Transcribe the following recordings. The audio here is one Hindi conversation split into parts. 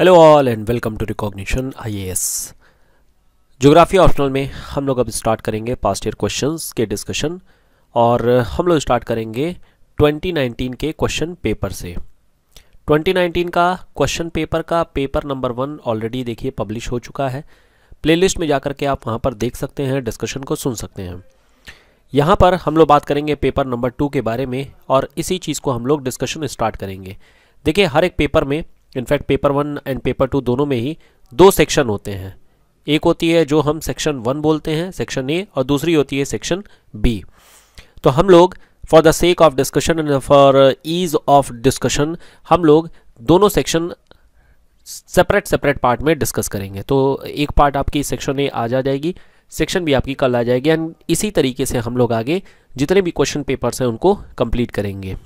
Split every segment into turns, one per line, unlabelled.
hello all and welcome to recognition IAS geography optional में हम लोग अब स्टार्ट करेंगे पास्ट ईयर क्वेश्चंस के डिस्कशन और हम लोग स्टार्ट करेंगे 2019 के क्वेश्चन पेपर से 2019 का क्वेश्चन पेपर का पेपर नंबर वन ऑलरेडी देखिए पब्लिश हो चुका है प्लेलिस्ट में जाकर के आप वहाँ पर देख सकते हैं डिस्कशन को सुन सकते हैं यहाँ पर हम लोग बात करेंगे पेपर नंबर टू के बारे में और इसी चीज़ को हम लोग डिस्कशन स्टार्ट करेंगे देखिए हर एक पेपर में in fact paper one and paper two दोनों में ही दो सेक्शन होते हैं एक होती है जो हम सेक्शन वन बोलते हैं सेक्शन ए और दूसरी होती है सेक्शन बी तो हम लोग for the sake of discussion and for ease of discussion हम लोग दोनों सेक्शन सेपरेट सेपरेट पार्ट में डिस्कस करेंगे तो एक पार्ट आपकी सेक्शन ए आ जा जाएगी सेक्शन भी आपकी कल आ जाएगी एंड इसी तरीके से हम लोग आगे जितने भी क्वेश्चन पेपर्स हैं उनको कंप्लीट करेंगे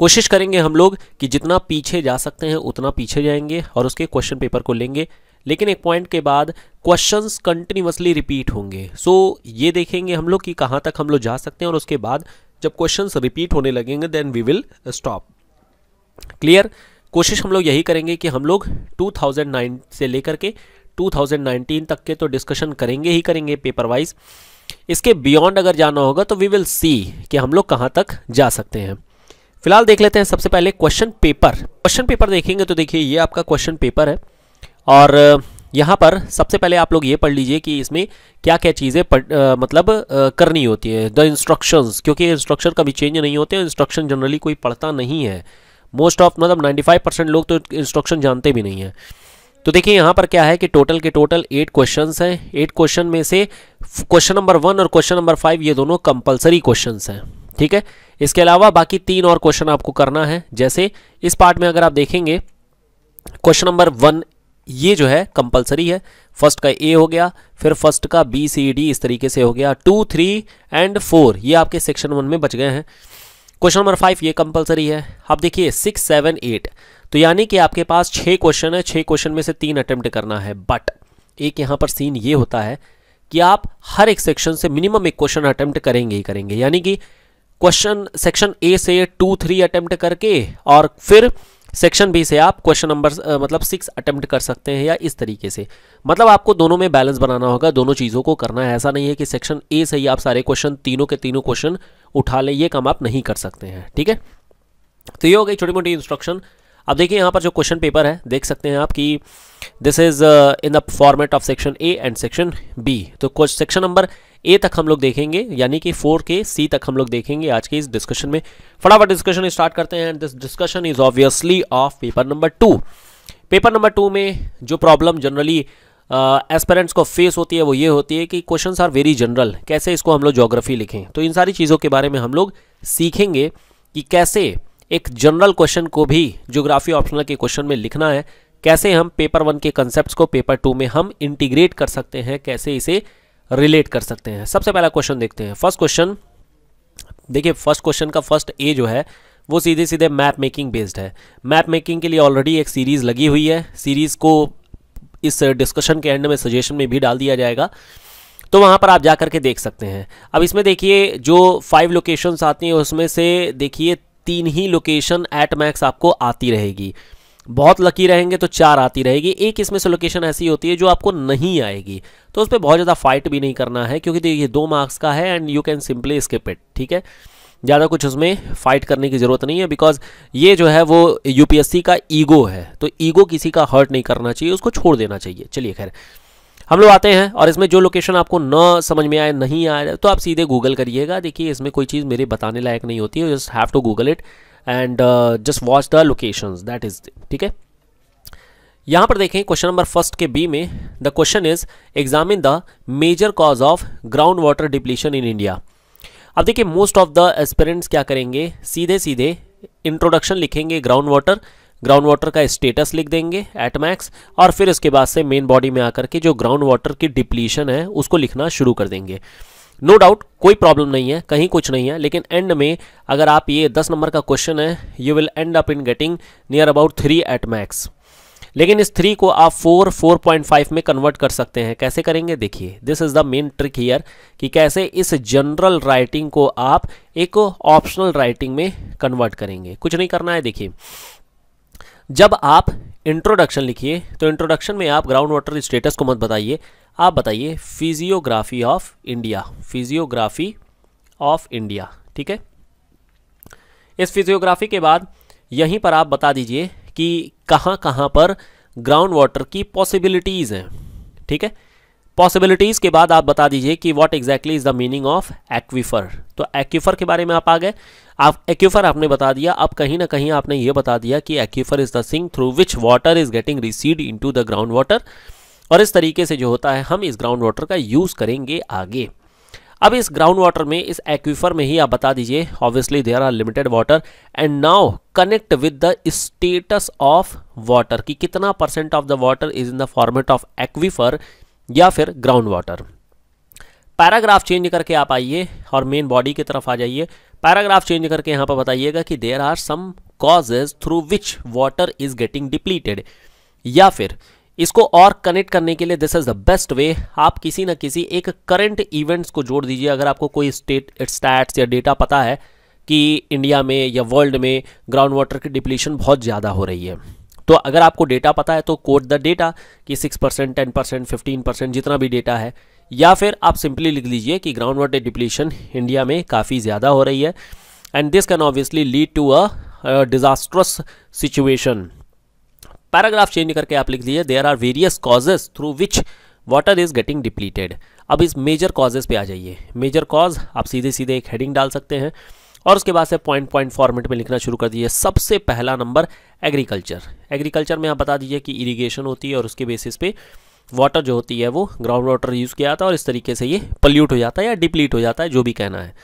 कोशिश करेंगे हम लोग कि जितना पीछे जा सकते हैं उतना पीछे जाएंगे और उसके क्वेश्चन पेपर को लेंगे लेकिन एक पॉइंट के बाद क्वेश्चंस कंटिन्यूसली रिपीट होंगे सो so, ये देखेंगे हम लोग कि कहाँ तक हम लोग जा सकते हैं और उसके बाद जब क्वेश्चंस रिपीट होने लगेंगे then we will stop clear कोशिश हम लोग यही करेंगे कि हम लोग 2009 से लेकर के 2019 तक के तो डिस्कशन करेंगे ही करेंगे पेपर वाइज इसके बियॉन्ड अगर जाना होगा तो वी विल सी कि हम लोग कहाँ तक जा सकते हैं फिलहाल देख लेते हैं सबसे पहले क्वेश्चन पेपर क्वेश्चन पेपर देखेंगे तो देखिए ये आपका क्वेश्चन पेपर है और यहाँ पर सबसे पहले आप लोग ये पढ़ लीजिए कि इसमें क्या क्या चीज़ें मतलब आ, करनी होती है द इंस्ट्रक्शंस क्योंकि इंस्ट्रक्शन कभी चेंज नहीं होते इंस्ट्रक्शन जनरली कोई पढ़ता नहीं है मोस्ट ऑफ मतलब 95 परसेंट लोग तो इंस्ट्रक्शन जानते भी नहीं हैं तो देखिए यहाँ पर क्या है कि टोटल के टोटल एट क्वेश्चन हैं एट क्वेश्चन में से क्वेश्चन नंबर वन और क्वेश्चन नंबर फाइव ये दोनों कंपलसरी क्वेश्चन हैं ठीक है इसके अलावा बाकी तीन और क्वेश्चन आपको करना है जैसे इस पार्ट में अगर आप देखेंगे क्वेश्चन नंबर वन ये जो है कंपलसरी है फर्स्ट का ए हो गया फिर फर्स्ट का बी सी डी इस तरीके से हो गया टू थ्री एंड फोर ये आपके सेक्शन वन में बच गए हैं क्वेश्चन नंबर फाइव ये कंपलसरी है आप देखिए सिक्स सेवन एट तो यानी कि आपके पास छः क्वेश्चन है छः क्वेश्चन में से तीन अटेम्प्ट करना है बट एक यहाँ पर सीन ये होता है कि आप हर एक सेक्शन से मिनिमम एक क्वेश्चन अटेम्प्ट करेंगे ही करेंगे यानी कि क्वेश्चन सेक्शन ए से टू थ्री अटेम्प्ट करके और फिर सेक्शन बी से आप क्वेश्चन नंबर मतलब सिक्स अटेम्प्ट कर सकते हैं या इस तरीके से मतलब आपको दोनों में बैलेंस बनाना होगा दोनों चीज़ों को करना है ऐसा नहीं है कि सेक्शन ए से ही आप सारे क्वेश्चन तीनों के तीनों क्वेश्चन उठा लें ये काम आप नहीं कर सकते हैं ठीक है तो ये हो गई छोटी मोटी इंस्ट्रक्शन अब देखिए यहाँ पर जो क्वेश्चन पेपर है देख सकते हैं आप कि this is in the format of section A and section B तो सेक्शन नंबर ए तक हम लोग देखेंगे यानी कि फोर के सी तक हम लोग देखेंगे आज के इस डिस्कशन में फटाफट डिस्कशन स्टार्ट करते हैं and this discussion is obviously of paper number two paper number two में जो प्रॉब्लम जनरली एस्पेरेंट्स को फेस होती है वो ये होती है कि क्वेश्चन आर वेरी जनरल कैसे इसको हम लोग जोग्राफी लिखें तो इन सारी चीज़ों के बारे में हम लोग सीखेंगे कि कैसे एक जनरल क्वेश्चन को भी जोग्राफी ऑप्शनल के क्वेश्चन में लिखना है कैसे हम पेपर वन के कंसेप्ट को पेपर टू में हम इंटीग्रेट कर सकते हैं कैसे इसे रिलेट कर सकते हैं सबसे पहला क्वेश्चन देखते हैं फर्स्ट क्वेश्चन देखिए फर्स्ट क्वेश्चन का फर्स्ट ए जो है वो सीधे सीधे मैप मेकिंग बेस्ड है मैप मेकिंग के लिए ऑलरेडी एक सीरीज़ लगी हुई है सीरीज़ को इस डिस्कशन के एंड में सजेशन में भी डाल दिया जाएगा तो वहाँ पर आप जा करके देख सकते हैं अब इसमें देखिए जो फाइव लोकेशंस आती हैं उसमें से देखिए तीन ही लोकेशन एट मैक्स आपको आती रहेगी बहुत लकी रहेंगे तो चार आती रहेगी एक इसमें से लोकेशन ऐसी होती है जो आपको नहीं आएगी तो उस पर बहुत ज़्यादा फाइट भी नहीं करना है क्योंकि ये दो मार्क्स का है and you can simply skip it ठीक है ज़्यादा कुछ उसमें फाइट करने की ज़रूरत नहीं है बिकॉज ये जो है वो यूपीएससी का ईगो है तो ईगो किसी का हर्ट नहीं करना चाहिए उसको छोड़ देना चाहिए चलिए खैर हम लोग आते हैं और इसमें जो लोकेशन आपको न समझ में आए नहीं आए तो आप सीधे गूगल करिएगा देखिए इसमें कोई चीज़ मेरे बताने लायक नहीं होती है just have to Google it and just watch the location that is ठीक है यहाँ पर देखें क्वेश्चन नंबर फर्स्ट के बी में the question is examine the major cause of ground water depletion in India अब देखिए मोस्ट ऑफ द एस्पेरेंट्स क्या करेंगे सीधे सीधे इंट्रोडक्शन लिखेंगे ग्राउंड वाटर ग्राउंड वाटर का स्टेटस लिख देंगे एट मैक्स और फिर उसके बाद से मेन बॉडी में आकर के जो ग्राउंड वाटर की डिप्लीशन है उसको लिखना शुरू कर देंगे नो डाउट कोई प्रॉब्लम नहीं है कहीं कुछ नहीं है लेकिन एंड में अगर आप ये दस नंबर का क्वेश्चन है you will end up in getting near about three at max लेकिन इस थ्री को आप फोर फोर पॉइंट फाइव में कन्वर्ट कर सकते हैं कैसे करेंगे देखिए this is the main trick here कि कैसे इस जनरल राइटिंग को आप एक ऑप्शनल राइटिंग में कन्वर्ट करेंगे कुछ नहीं करना है देखिए जब आप इंट्रोडक्शन लिखिए तो इंट्रोडक्शन में आप ग्राउंड वाटर स्टेटस को मत बताइए आप बताइए physiography of India physiography of India ठीक है इस फिजियोग्राफी के बाद यहीं पर आप बता दीजिए कि कहाँ कहाँ पर ग्राउंड वाटर की पॉसिबिलिटीज़ हैं ठीक है पॉसिबिलिटीज़ के बाद आप बता दीजिए कि what exactly is the meaning of aquifer तो एक्वीफर के बारे में आप आ गए आप एक्यूफर आपने बता दिया अब कहीं ना कहीं आपने ये बता दिया कि aquifer is the sink through which water is getting recede in the ground water और इस तरीके से जो होता है हम इस ग्राउंड वाटर का यूज़ करेंगे आगे अब इस ग्राउंड वाटर में इस एक्वीफर में ही आप बता दीजिए obviously there are limited water and now connect with the status of water कि कितना percent of the water is in the format of aquifer या फिर ग्राउंड वाटर पैराग्राफ चेंज करके आप आइए और मेन बॉडी की तरफ आ जाइए पैराग्राफ चेंज करके यहाँ पर बताइएगा कि there are some causes through which water is getting depleted या फिर इसको और कनेक्ट करने के लिए this is the best way आप किसी ना किसी एक करंट इवेंट्स को जोड़ दीजिए अगर आपको कोई स्टेट स्टैट्स या डेटा पता है कि इंडिया में या वर्ल्ड में ग्राउंड वाटर की डिप्लीशन बहुत ज़्यादा हो रही है तो अगर आपको डेटा पता है तो कोट द डेटा कि six percent ten percent fifteen percent जितना भी डेटा है या फिर आप सिंपली लिख लीजिए कि ग्राउंड वाटर डिप्लीशन इंडिया में काफ़ी ज़्यादा हो रही है and this can obviously lead to a disastrous situation paragraph change करके आप लिख लीजिए there are various causes through which water is getting depleted अब इस मेजर कॉजेज पे आ जाइए मेजर कॉज आप सीधे सीधे एक हेडिंग डाल सकते हैं और उसके बाद से पॉइंट पॉइंट फॉर्मेट में लिखना शुरू कर दीजिए सबसे पहला नंबर एग्रीकल्चर एग्रीकल्चर में आप बता दीजिए कि इरीगेशन होती है और उसके बेसिस पे वाटर जो होती है वो ग्राउंड वाटर यूज़ किया जाता है और इस तरीके से ये पल्यूट हो जाता है या डिप्लीट हो जाता है जो भी कहना है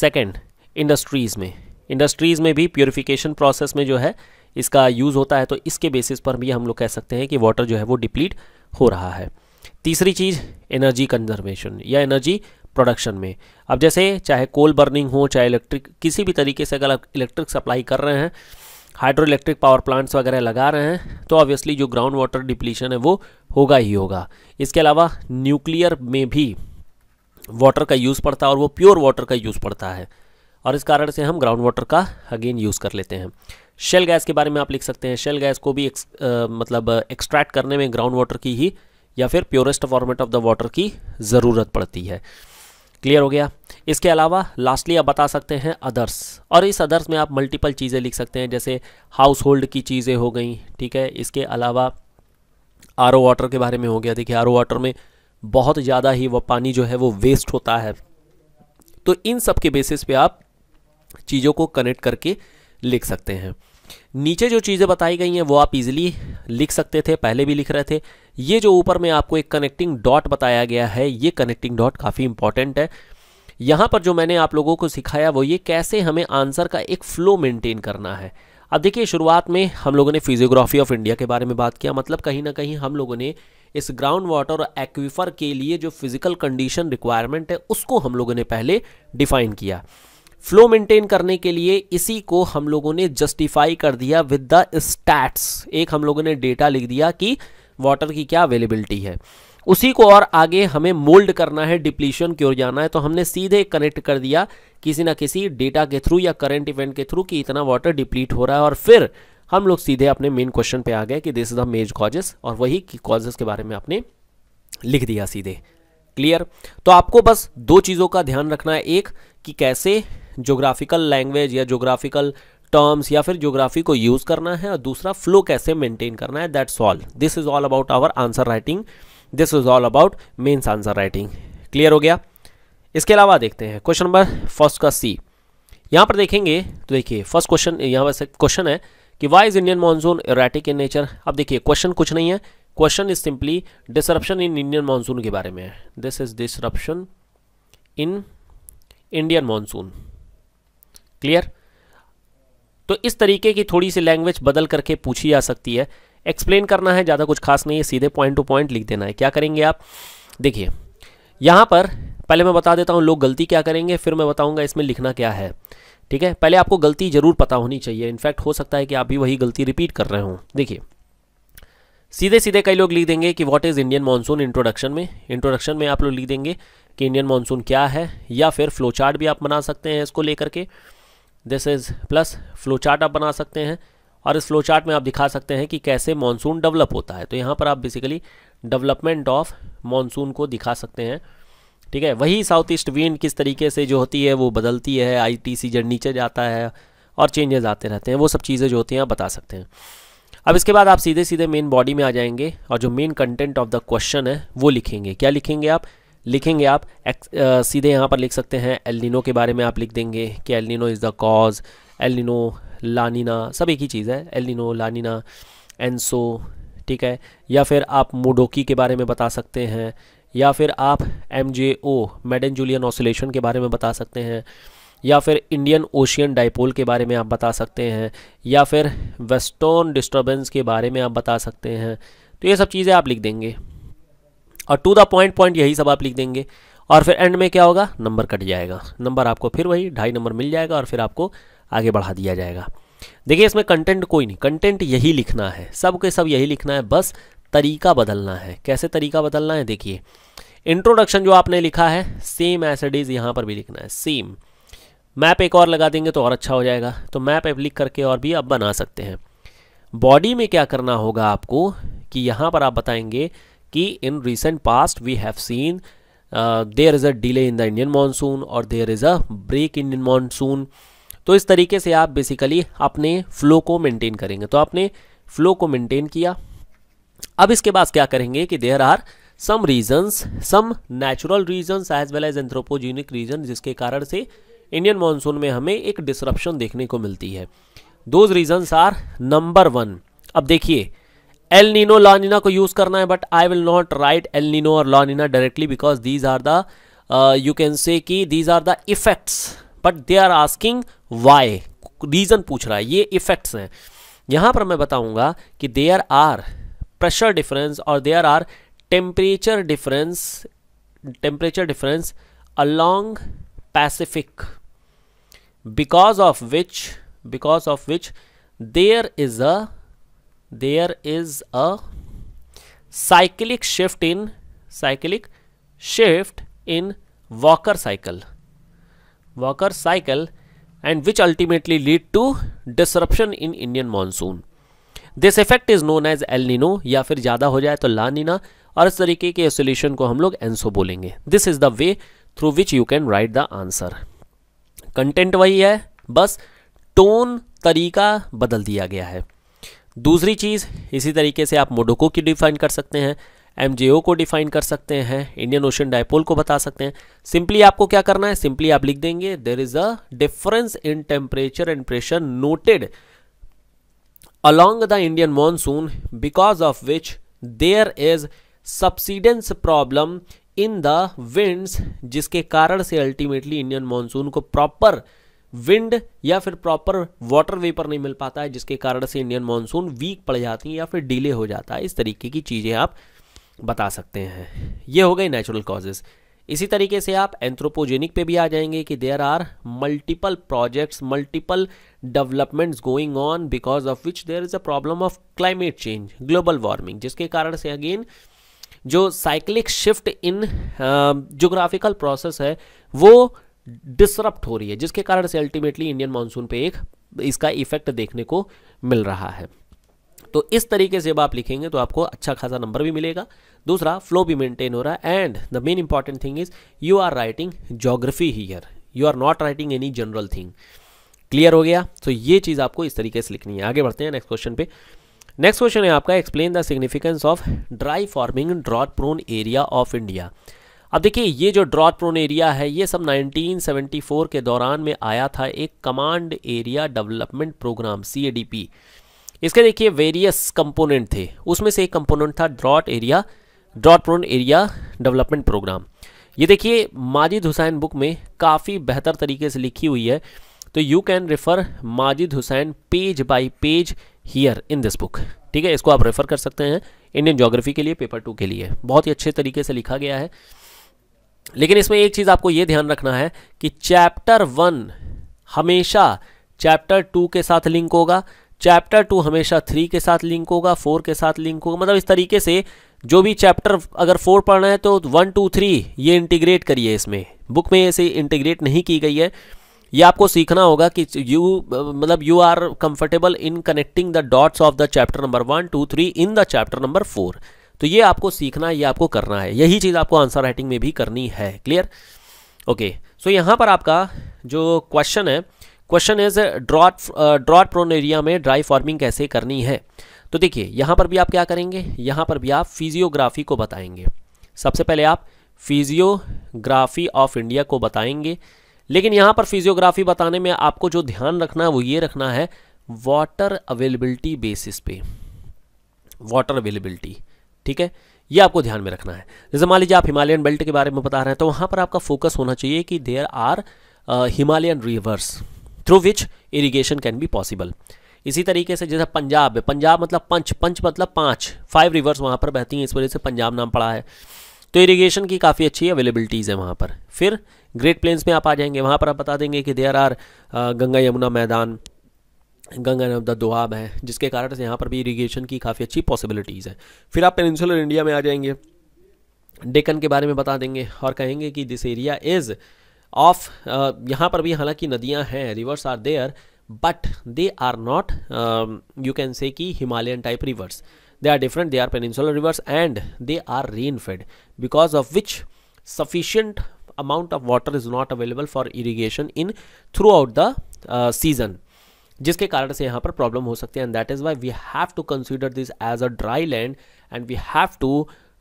सेकेंड इंडस्ट्रीज़ में इंडस्ट्रीज़ में भी प्योरीफिकेशन प्रोसेस में जो है इसका यूज़ होता है तो इसके बेसिस पर भी हम लोग कह सकते हैं कि वाटर जो है वो डिप्लीट हो रहा है तीसरी चीज़ एनर्जी कंजर्वेशन या एनर्जी प्रोडक्शन में अब जैसे चाहे कोल बर्निंग हो चाहे इलेक्ट्रिक किसी भी तरीके से अगर आप इलेक्ट्रिक सप्लाई कर रहे हैं हाइड्रो इलेक्ट्रिक पावर प्लांट्स वगैरह लगा रहे हैं तो ऑब्वियसली जो ग्राउंड वाटर डिप्लीशन है वो होगा ही होगा इसके अलावा न्यूक्लियर में भी वाटर का यूज़ पड़ता है और वो प्योर वाटर का यूज़ पड़ता है और इस कारण से हम ग्राउंड वाटर का अगेन यूज़ कर लेते हैं शेल गैस के बारे में आप लिख सकते हैं शेल गैस को भी एक, आ, मतलब एक्सट्रैक्ट करने में ग्राउंड वाटर की ही या फिर purest format of the water की ज़रूरत पड़ती है क्लियर हो गया इसके अलावा लास्टली आप बता सकते हैं अदर्स और इस अदर्स में आप मल्टीपल चीज़ें लिख सकते हैं जैसे हाउस होल्ड की चीज़ें हो गई ठीक है इसके अलावा आर वाटर के बारे में हो गया देखिए आर वाटर में बहुत ज़्यादा ही वह पानी जो है वो वेस्ट होता है तो इन सब के बेसिस पे आप चीज़ों को कनेक्ट करके लिख सकते हैं नीचे जो चीज़ें बताई गई हैं वो आप इजीली लिख सकते थे पहले भी लिख रहे थे ये जो ऊपर में आपको एक कनेक्टिंग डॉट बताया गया है ये कनेक्टिंग डॉट काफ़ी इंपॉर्टेंट है यहाँ पर जो मैंने आप लोगों को सिखाया वो ये कैसे हमें आंसर का एक फ्लो मेंटेन करना है अब देखिए शुरुआत में हम लोगों ने फिजियोग्राफी ऑफ इंडिया के बारे में बात किया मतलब कहीं ना कहीं हम लोगों ने इस ग्राउंड वाटर और एक्विफर के लिए जो फिजिकल कंडीशन रिक्वायरमेंट है उसको हम लोगों ने पहले डिफाइन किया फ्लो मेंटेन करने के लिए इसी को हम लोगों ने जस्टिफाई कर दिया विद द स्टैट्स एक हम लोगों ने डेटा लिख दिया कि वाटर की क्या अवेलेबिलिटी है उसी को और आगे हमें मोल्ड करना है डिप्लीशन की ओर जाना है तो हमने सीधे कनेक्ट कर दिया किसी ना किसी डेटा के थ्रू या करेंट इवेंट के थ्रू कि इतना वाटर डिप्लीट हो रहा है और फिर हम लोग सीधे अपने मेन क्वेश्चन पे आ गए कि this is the major causes और वही कॉजेस के बारे में आपने लिख दिया सीधे क्लियर तो आपको बस दो चीज़ों का ध्यान रखना है एक कि कैसे जोग्राफिकल लैंग्वेज या जोग्राफिकल टर्म्स या फिर ज्योग्राफी को यूज़ करना है और दूसरा फ्लो कैसे मेंटेन करना है that's all this is all about our answer writing this is all about mains answer writing clear हो गया इसके अलावा देखते हैं क्वेश्चन नंबर फर्स्ट का सी यहाँ पर देखेंगे तो देखिए फर्स्ट क्वेश्चन यहाँ पर क्वेश्चन है कि why is Indian monsoon erratic in nature अब देखिए क्वेश्चन कुछ नहीं है question is simply disruption in Indian monsoon के बारे में है this is disruption in Indian monsoon clear तो इस तरीके की थोड़ी सी लैंग्वेज बदल करके पूछी जा सकती है एक्सप्लेन करना है ज़्यादा कुछ खास नहीं है सीधे पॉइंट टू पॉइंट लिख देना है क्या करेंगे आप देखिए यहाँ पर पहले मैं बता देता हूँ लोग गलती क्या करेंगे फिर मैं बताऊँगा इसमें लिखना क्या है ठीक है पहले आपको गलती ज़रूर पता होनी चाहिए इनफैक्ट हो सकता है कि आप भी वही गलती रिपीट कर रहे हों देखिए सीधे सीधे कई लोग लिख देंगे कि what is Indian monsoon introduction में इंट्रोडक्शन में आप लोग लिख देंगे कि इंडियन मानसून क्या है या फिर फ्लो चार्ट भी आप बना सकते हैं इसको लेकर के this is plus flow chart आप बना सकते हैं और इस फ्लो चार्ट में आप दिखा सकते हैं कि कैसे मानसून डेवलप होता है तो यहाँ पर आप बेसिकली डेवलपमेंट ऑफ मानसून को दिखा सकते हैं ठीक है वही साउथ ईस्ट विंड किस तरीके से जो होती है वो बदलती है आई टी सी जड़ नीचे जाता है और चेंजेस आते रहते हैं वो सब चीज़ें जो होती हैं आप बता सकते हैं अब इसके बाद आप सीधे सीधे मेन बॉडी में आ जाएंगे और जो main content of the question है वो लिखेंगे क्या लिखेंगे आप लिखेंगे आप एक, आ, सीधे यहाँ पर लिख सकते हैं एलिनो के बारे में आप लिख देंगे कि El Nino is the cause El Nino La Nina सब एक ही चीज़ है एलिनो लानिना एनसो ठीक है या फिर आप मोडोकी के बारे में बता सकते हैं या फिर आप M J O Madden Julian oscillation के बारे में बता सकते हैं या फिर इंडियन ओशियन डाइपोल के बारे में आप बता सकते हैं या फिर वेस्टर्न डिस्टर्बेंस के बारे में आप बता सकते हैं तो ये सब चीज़ें आप लिख देंगे और टू द पॉइंट पॉइंट यही सब आप लिख देंगे और फिर एंड में क्या होगा नंबर कट जाएगा नंबर आपको फिर वही ढाई नंबर मिल जाएगा और फिर आपको आगे बढ़ा दिया जाएगा देखिए इसमें कंटेंट कोई नहीं कंटेंट यही लिखना है सब के सब यही लिखना है बस तरीका बदलना है कैसे तरीका बदलना है देखिए इंट्रोडक्शन जो आपने लिखा है सेम एसडीज इज़ यहाँ पर भी लिखना है सेम मैप एक और लगा देंगे तो और अच्छा हो जाएगा तो मैप ऐप लिख करके और भी आप बना सकते हैं बॉडी में क्या करना होगा आपको कि यहाँ पर आप बताएंगे कि in recent past we have seen there is a delay in the Indian monsoon और there is a break Indian monsoon तो इस तरीके से आप बेसिकली अपने फ्लो को मेंटेन करेंगे तो आपने फ्लो को मेंटेन किया अब इसके बाद क्या करेंगे कि there are some reasons some natural reasons as well as anthropogenic reason जिसके कारण से इंडियन मानसून में हमें एक डिसरप्शन देखने को मिलती है those reasons are number one अब देखिए एल नीनो लॉनिना को यूज करना है but I will not write El Nino और La Nina directly because these are the you can say कि these are the effects but they are asking why reason पूछ रहा है ये इफेक्ट्स हैं यहाँ पर मैं बताऊंगा कि देयर आर प्रेशर डिफरेंस और there are temperature difference temperature difference along Pacific because of which because of which there is a there is a cyclic shift in cyclic shift in Walker cycle Walker cycle and which ultimately lead to disruption in Indian monsoon this effect is known as El Nino या फिर ज़्यादा हो जाए तो ला नीना और इस तरीके के सोल्यूशन को हम लोग एंसो बोलेंगे this is the way through which you can write the answer content वही है बस टोन तरीका बदल दिया गया है दूसरी चीज़ इसी तरीके से आप मोडोको की डिफाइन कर सकते हैं एम को डिफाइन कर सकते हैं इंडियन ओशन डायपोल को बता सकते हैं सिंपली आपको क्या करना है सिंपली आप लिख देंगे there is a difference in temperature and pressure noted along the Indian monsoon because of which there is subsidence problem in the winds जिसके कारण से अल्टीमेटली इंडियन मानसून को प्रॉपर विंड या फिर प्रॉपर वाटर वेपर नहीं मिल पाता है जिसके कारण से इंडियन मानसून वीक पड़ जाती है या फिर डिले हो जाता है इस तरीके की चीज़ें आप बता सकते हैं ये हो गई नेचुरल कॉजेज़ इसी तरीके से आप एंथ्रोपोजेनिक पे भी आ जाएंगे कि there are multiple projects multiple developments going on because of which there is a problem of climate change global warming जिसके कारण से अगेन जो cyclic shift in geographical process है वो डिसरप्ट हो रही है जिसके कारण से अल्टीमेटली इंडियन मानसून पे एक इसका इफेक्ट देखने को मिल रहा है तो इस तरीके से जब आप लिखेंगे तो आपको अच्छा खासा नंबर भी मिलेगा दूसरा फ्लो भी मेंटेन हो रहा है and the main important thing is you are writing geography here you are not writing any general thing clear हो गया तो ये चीज़ आपको इस तरीके से लिखनी है आगे बढ़ते हैं नेक्स्ट क्वेश्चन पे नेक्स्ट क्वेश्चन है आपका explain the significance of dry farming drought prone area of India अब देखिए ये जो ड्रॉट प्रोन एरिया है ये सब 1974 के दौरान में आया था एक कमांड एरिया डेवलपमेंट प्रोग्राम सी इसके देखिए वेरियस कंपोनेंट थे उसमें से एक कंपोनेंट था drought area drought prone area development programme ये देखिए माजिद हुसैन बुक में काफ़ी बेहतर तरीके से लिखी हुई है तो you can refer Majid Hussain page by page here in this book ठीक है इसको आप रेफ़र कर सकते हैं इंडियन जोग्राफी के लिए पेपर टू के लिए बहुत ही अच्छे तरीके से लिखा गया है लेकिन इसमें एक चीज़ आपको यह ध्यान रखना है कि चैप्टर वन हमेशा चैप्टर टू के साथ लिंक होगा चैप्टर टू हमेशा थ्री के साथ लिंक होगा फोर के साथ लिंक होगा मतलब इस तरीके से जो भी चैप्टर अगर फोर पढ़ना है तो वन टू थ्री ये इंटीग्रेट करिए इसमें बुक में ऐसे इंटीग्रेट नहीं की गई है ये आपको सीखना होगा कि यू मतलब you are comfortable in connecting the dots of the chapter number one two three in the chapter number four तो ये आपको सीखना है ये आपको करना है यही चीज़ आपको आंसर राइटिंग में भी करनी है क्लियर ओके सो यहाँ पर आपका जो क्वेश्चन है question is drought drought prone area में ड्राई फार्मिंग कैसे करनी है तो देखिए यहाँ पर भी आप क्या करेंगे यहाँ पर भी आप फिजियोग्राफी को बताएंगे सबसे पहले आप फिजियोग्राफी ऑफ इंडिया को बताएंगे लेकिन यहाँ पर फिजियोग्राफी बताने में आपको जो ध्यान रखना है वो ये रखना है वाटर अवेलेबिलिटी बेसिस पे वाटर अवेलेबिलिटी ठीक है ये आपको ध्यान में रखना है जैसे मान लीजिए आप हिमालयन बेल्ट के बारे में बता रहे हैं तो वहाँ पर आपका फोकस होना चाहिए कि there are Himalayan rivers through which irrigation can be possible इसी तरीके से जैसे पंजाब है पंजाब मतलब पंच पंच मतलब पाँच फाइव रिवर्स वहाँ पर बहती हैं इस वजह से पंजाब नाम पड़ा है तो इरीगेशन की काफ़ी अच्छी अवेलेबिलिटीज़ है वहाँ पर फिर ग्रेट प्लेन्स में आप आ जाएंगे वहाँ पर आप बता देंगे कि there are uh, Ganga Yamuna मैदान गंगा नर्मदा दुआब है जिसके कारण से यहाँ पर भी इरीगेशन की काफ़ी अच्छी पॉसिबिलिटीज़ है फिर आप पेनिनसुलर इंडिया में आ जाएंगे डेकन के बारे में बता देंगे और कहेंगे कि दिस एरिया इज़ ऑफ यहाँ पर भी हालांकि नदियाँ हैं rivers are there but they are not you can say कि Himalayan type rivers they are different they are peninsular rivers and they are rain fed because of which sufficient amount of water is not available for irrigation in throughout the season जिसके कारण से यहाँ पर प्रॉब्लम हो सकती है and that is why we have to consider this as a dry land and we have to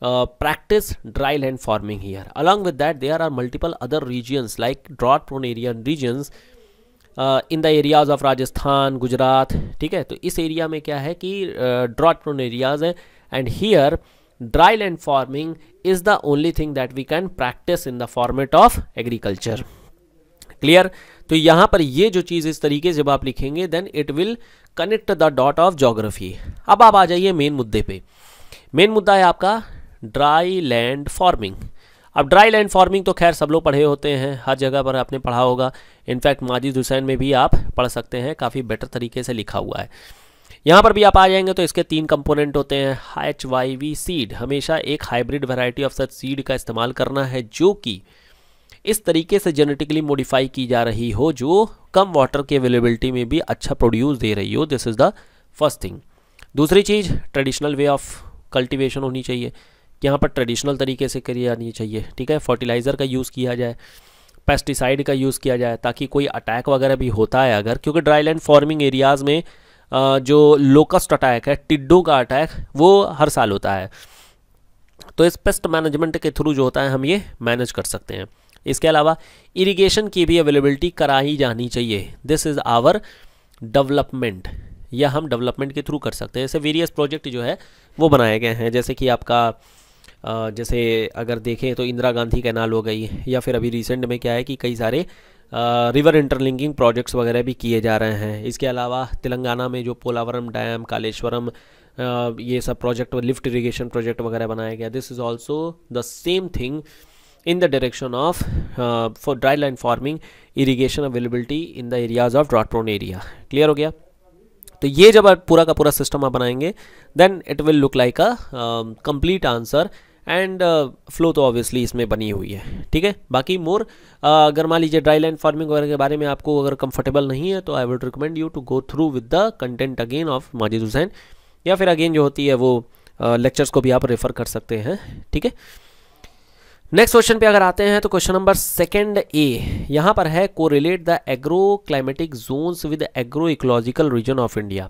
practice dry land farming here along with that there are multiple other regions like drought prone area area in the areas of Rajasthan Gujarat ठीक है तो इस एरिया में क्या है कि ड्रॉट प्रोन एरियाज हैं and here dry land farming is the only thing that we can practice in the format of agriculture clear तो यहाँ पर ये जो चीज़ इस तरीके से जब आप लिखेंगे then it will connect the dot of geography अब आप आ जाइए मेन मुद्दे पे मेन मुद्दा है आपका ड्राई लैंड फार्मिंग अब ड्राई लैंड फार्मिंग तो खैर सब लोग पढ़े होते हैं हर जगह पर आपने पढ़ा होगा इनफैक्ट माजिद हुसैन में भी आप पढ़ सकते हैं काफ़ी बेटर तरीके से लिखा हुआ है यहाँ पर भी आप आ जाएंगे तो इसके तीन कंपोनेंट होते हैं एच वाई वी सीड हमेशा एक hybrid variety of such seed का इस्तेमाल करना है जो कि इस तरीके से जेनेटिकली मॉडिफाई की जा रही हो जो कम वाटर की अवेलेबिलिटी में भी अच्छा प्रोड्यूस दे रही हो this is the first thing दूसरी चीज़ ट्रेडिशनल वे ऑफ कल्टिवेशन होनी चाहिए यहाँ पर ट्रेडिशनल तरीके से करी जानी चाहिए ठीक है फर्टिलाइज़र का यूज़ किया जाए पेस्टिसाइड का यूज़ किया जाए ताकि कोई अटैक वगैरह भी होता है अगर क्योंकि ड्राई लैंड फार्मिंग एरियाज़ में जो लोकस्ट अटैक है टिड्डों का अटैक वो हर साल होता है तो इस पेस्ट मैनेजमेंट के थ्रू जो होता है हम ये मैनेज कर सकते हैं इसके अलावा इरिगेशन की भी अवेलेबिलिटी कराई जानी चाहिए दिस इज़ आवर डेवलपमेंट या हम डेवलपमेंट के थ्रू कर सकते हैं जैसे वेरियस प्रोजेक्ट जो है वो बनाए गए हैं जैसे कि आपका जैसे अगर देखें तो इंदिरा गांधी कैनाल हो गई या फिर अभी रिसेंट में क्या है कि कई सारे रिवर इंटरलिंकिंग प्रोजेक्ट्स वगैरह भी किए जा रहे हैं इसके अलावा तेलंगाना में जो पोलावरम डैम कालेश्वरम ये सब प्रोजेक्ट लिफ्ट इरीगेशन प्रोजेक्ट वगैरह बनाया गया this is also the same thing in the direction of uh, for dry line farming irrigation availability in the areas of drought prone area clear हो गया तो ये जब आप पूरा का पूरा सिस्टम आप बनाएंगे then it will look like a complete answer and flow तो ऑब्वियसली इसमें बनी हुई है ठीक है बाकी मोर uh, अगर मान लीजिए ड्राई लैंड फार्मिंग वगैरह के बारे में आपको अगर कंफर्टेबल नहीं है तो I would recommend you to go through with the content again of Majid Hussain या फिर अगेन जो होती है वो लेक्चर्स uh, को भी आप रेफ़र कर सकते हैं ठीक है नेक्स्ट क्वेश्चन पे अगर आते हैं तो क्वेश्चन नंबर सेकंड ए यहाँ पर है correlate the agro climatic zones with agro ecological region of India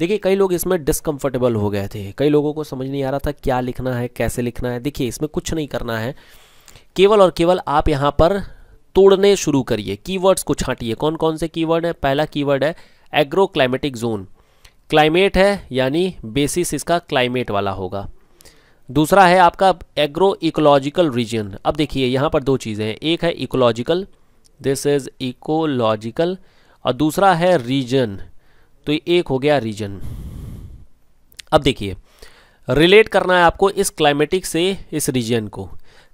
देखिए कई लोग इसमें डिसकंफर्टेबल हो गए थे कई लोगों को समझ नहीं आ रहा था क्या लिखना है कैसे लिखना है देखिए इसमें कुछ नहीं करना है केवल और केवल आप यहाँ पर तोड़ने शुरू करिए कीवर्ड्स को छांटिए कौन कौन से कीवर्ड है पहला कीवर्ड है एग्रो क्लाइमेटिक जोन क्लाइमेट है यानी बेसिस इसका क्लाइमेट वाला होगा दूसरा है आपका एग्रो इकोलॉजिकल रीजन अब देखिए यहाँ पर दो चीज़ें हैं एक है इकोलॉजिकल दिस इज़ इकोलॉजिकल और दूसरा है रीजन तो ये एक हो गया रीजन अब देखिए रिलेट करना है आपको इस क्लाइमेटिक से इस रीजन को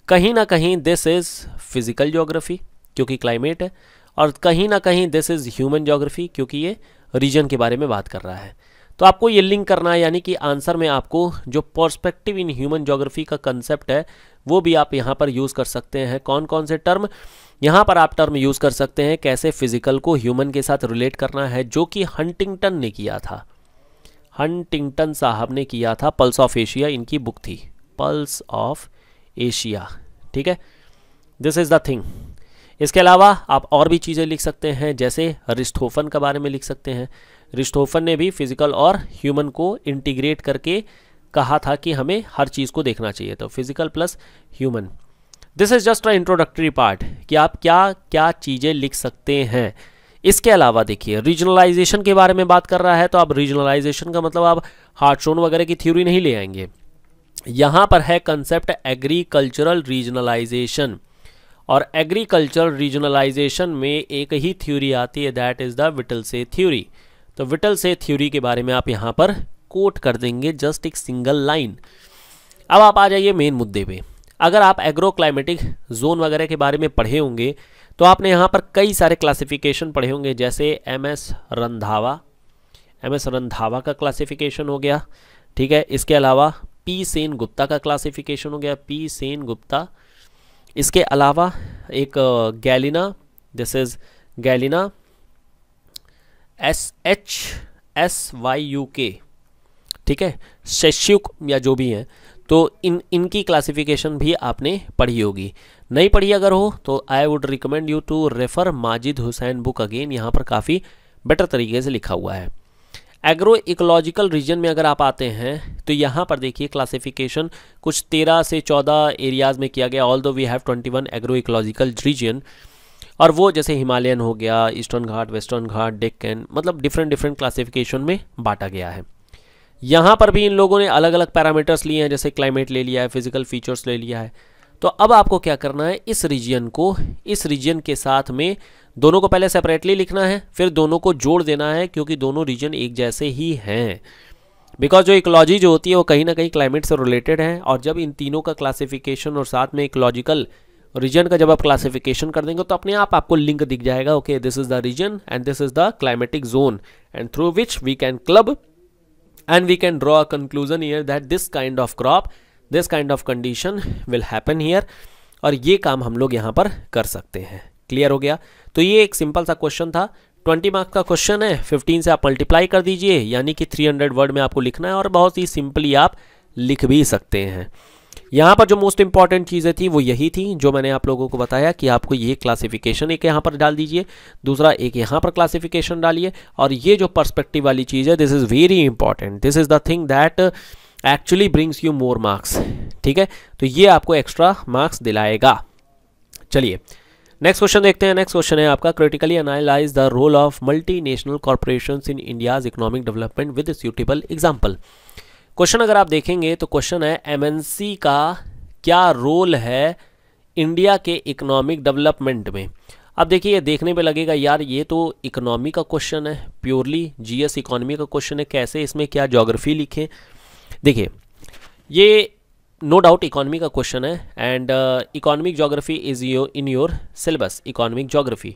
कहीं ना कहीं दिस इज़ फिज़िकल जोग्राफ़ी क्योंकि क्लाइमेट है और कहीं ना कहीं दिस इज़ ह्यूमन जोग्राफ़ी क्योंकि ये रीजन के बारे में बात कर रहा है तो आपको ये लिंक करना है यानी कि आंसर में आपको जो पर्सपेक्टिव इन ह्यूमन जोग्राफी का कंसेप्ट है वो भी आप यहाँ पर यूज़ कर सकते हैं कौन कौन से टर्म यहाँ पर आप टर्म यूज़ कर सकते हैं कैसे फिजिकल को ह्यूमन के साथ रिलेट करना है जो कि हंटिंगटन ने किया था हंटिंगटन साहब ने किया था पल्स ऑफ एशिया इनकी बुक थी पल्स ऑफ एशिया ठीक है दिस इज़ द थिंग इसके अलावा आप और भी चीज़ें लिख सकते हैं जैसे रिस्थोफन के बारे में लिख सकते हैं रिस्थोफन ने भी फिजिकल और ह्यूमन को इंटीग्रेट करके कहा था कि हमें हर चीज़ को देखना चाहिए तो physical plus human this is just a introductory part कि आप क्या क्या चीज़ें लिख सकते हैं इसके अलावा देखिए रीजनलाइजेशन के बारे में बात कर रहा है तो आप रीजनलाइजेशन का मतलब आप हार्टस्टोन वगैरह की थ्योरी नहीं ले आएंगे यहाँ पर है कंसेप्ट एग्रीकल्चरल रीजनलाइजेशन और एग्रीकल्चर रीजनलाइजेशन में एक ही थ्योरी आती है that is the Whittlesey theory तो विटल से थ्योरी के बारे में आप यहाँ पर कोट कर देंगे जस्ट एक सिंगल लाइन अब आप आ जाइए मेन मुद्दे पे अगर आप एग्रो क्लाइमेटिक जोन वगैरह के बारे में पढ़े होंगे तो आपने यहाँ पर कई सारे क्लासिफिकेशन पढ़े होंगे जैसे M S Randhawa M S Randhawa का क्लासिफिकेशन हो गया ठीक है इसके अलावा पी सेन गुप्ता का क्लासिफिकेशन हो गया पी सेन गुप्ता इसके अलावा एक Galina this is Galina S H S Y U K ठीक है शैश्युक या जो भी हैं तो इन इनकी क्लासिफिकेशन भी आपने पढ़ी होगी नहीं पढ़ी अगर हो तो I would recommend you to refer Majid Hussain book again यहाँ पर काफ़ी बेटर तरीके से लिखा हुआ है एग्रो इकोलॉजिकल रीजन में अगर आप आते हैं तो यहाँ पर देखिए क्लासिफिकेशन कुछ तेरह से चौदह एरियाज़ में किया गया although we have twenty one agro ecological region और वो जैसे हिमालयन हो गया ईस्टर्न घाट वेस्टर्न घाट डेक्कन मतलब डिफरेंट डिफरेंट क्लासिफिकेशन में बांटा गया है यहाँ पर भी इन लोगों ने अलग अलग पैरामीटर्स लिए हैं जैसे क्लाइमेट ले लिया है फिजिकल फीचर्स ले लिया है तो अब आपको क्या करना है इस रीजन को इस रीजन के साथ में दोनों को पहले सेपरेटली लिखना है फिर दोनों को जोड़ देना है क्योंकि दोनों रीजन एक जैसे ही हैं बिकॉज जो इकोलॉजी जो होती है वो कहीं ना कहीं क्लाइमेट से रिलेटेड है और जब इन तीनों का क्लासिफिकेशन और साथ में इकोलॉजिकल रीजन का जब आप क्लासिफिकेशन कर देंगे तो अपने आप आपको लिंक दिख जाएगा okay this is the region and this is the climatic zone and through which we can club and we can draw a conclusion here that this kind of crop this kind of condition will happen here और ये काम हम लोग यहाँ पर कर सकते हैं क्लियर हो गया तो ये एक सिंपल सा क्वेश्चन था 20 मार्क्स का क्वेश्चन है 15 से आप मल्टीप्लाई कर दीजिए यानी कि 300 वर्ड में आपको लिखना है और बहुत ही सिंपली आप लिख भी सकते हैं यहाँ पर जो मोस्ट इंपॉर्टेंट चीज़ें थी वो यही थी जो मैंने आप लोगों को बताया कि आपको ये क्लासिफिकेशन एक यहाँ पर डाल दीजिए दूसरा एक यहाँ पर क्लासिफिकेशन डालिए और ये जो पर्सपेक्टिव वाली चीज़ है this is very important this is the thing that actually brings you more marks ठीक है तो ये आपको एक्स्ट्रा मार्क्स दिलाएगा चलिए नेक्स्ट क्वेश्चन देखते हैं नेक्स्ट क्वेश्चन है आपका critically analyse the role of multinational corporation in India's economic development with suitable example question अगर आप देखेंगे तो क्वेश्चन है एमएनसी का क्या रोल है इंडिया के इकोनॉमिक डेवलपमेंट में अब देखिए ये देखने पे लगेगा यार ये तो इकोनॉमी का क्वेश्चन है प्योरली जीएस इकोनॉमी का क्वेश्चन है कैसे इसमें क्या जोग्राफी लिखें देखिए ये नो डाउट इकोनॉमी का क्वेश्चन है and economic geography is you in your syllabus economic geography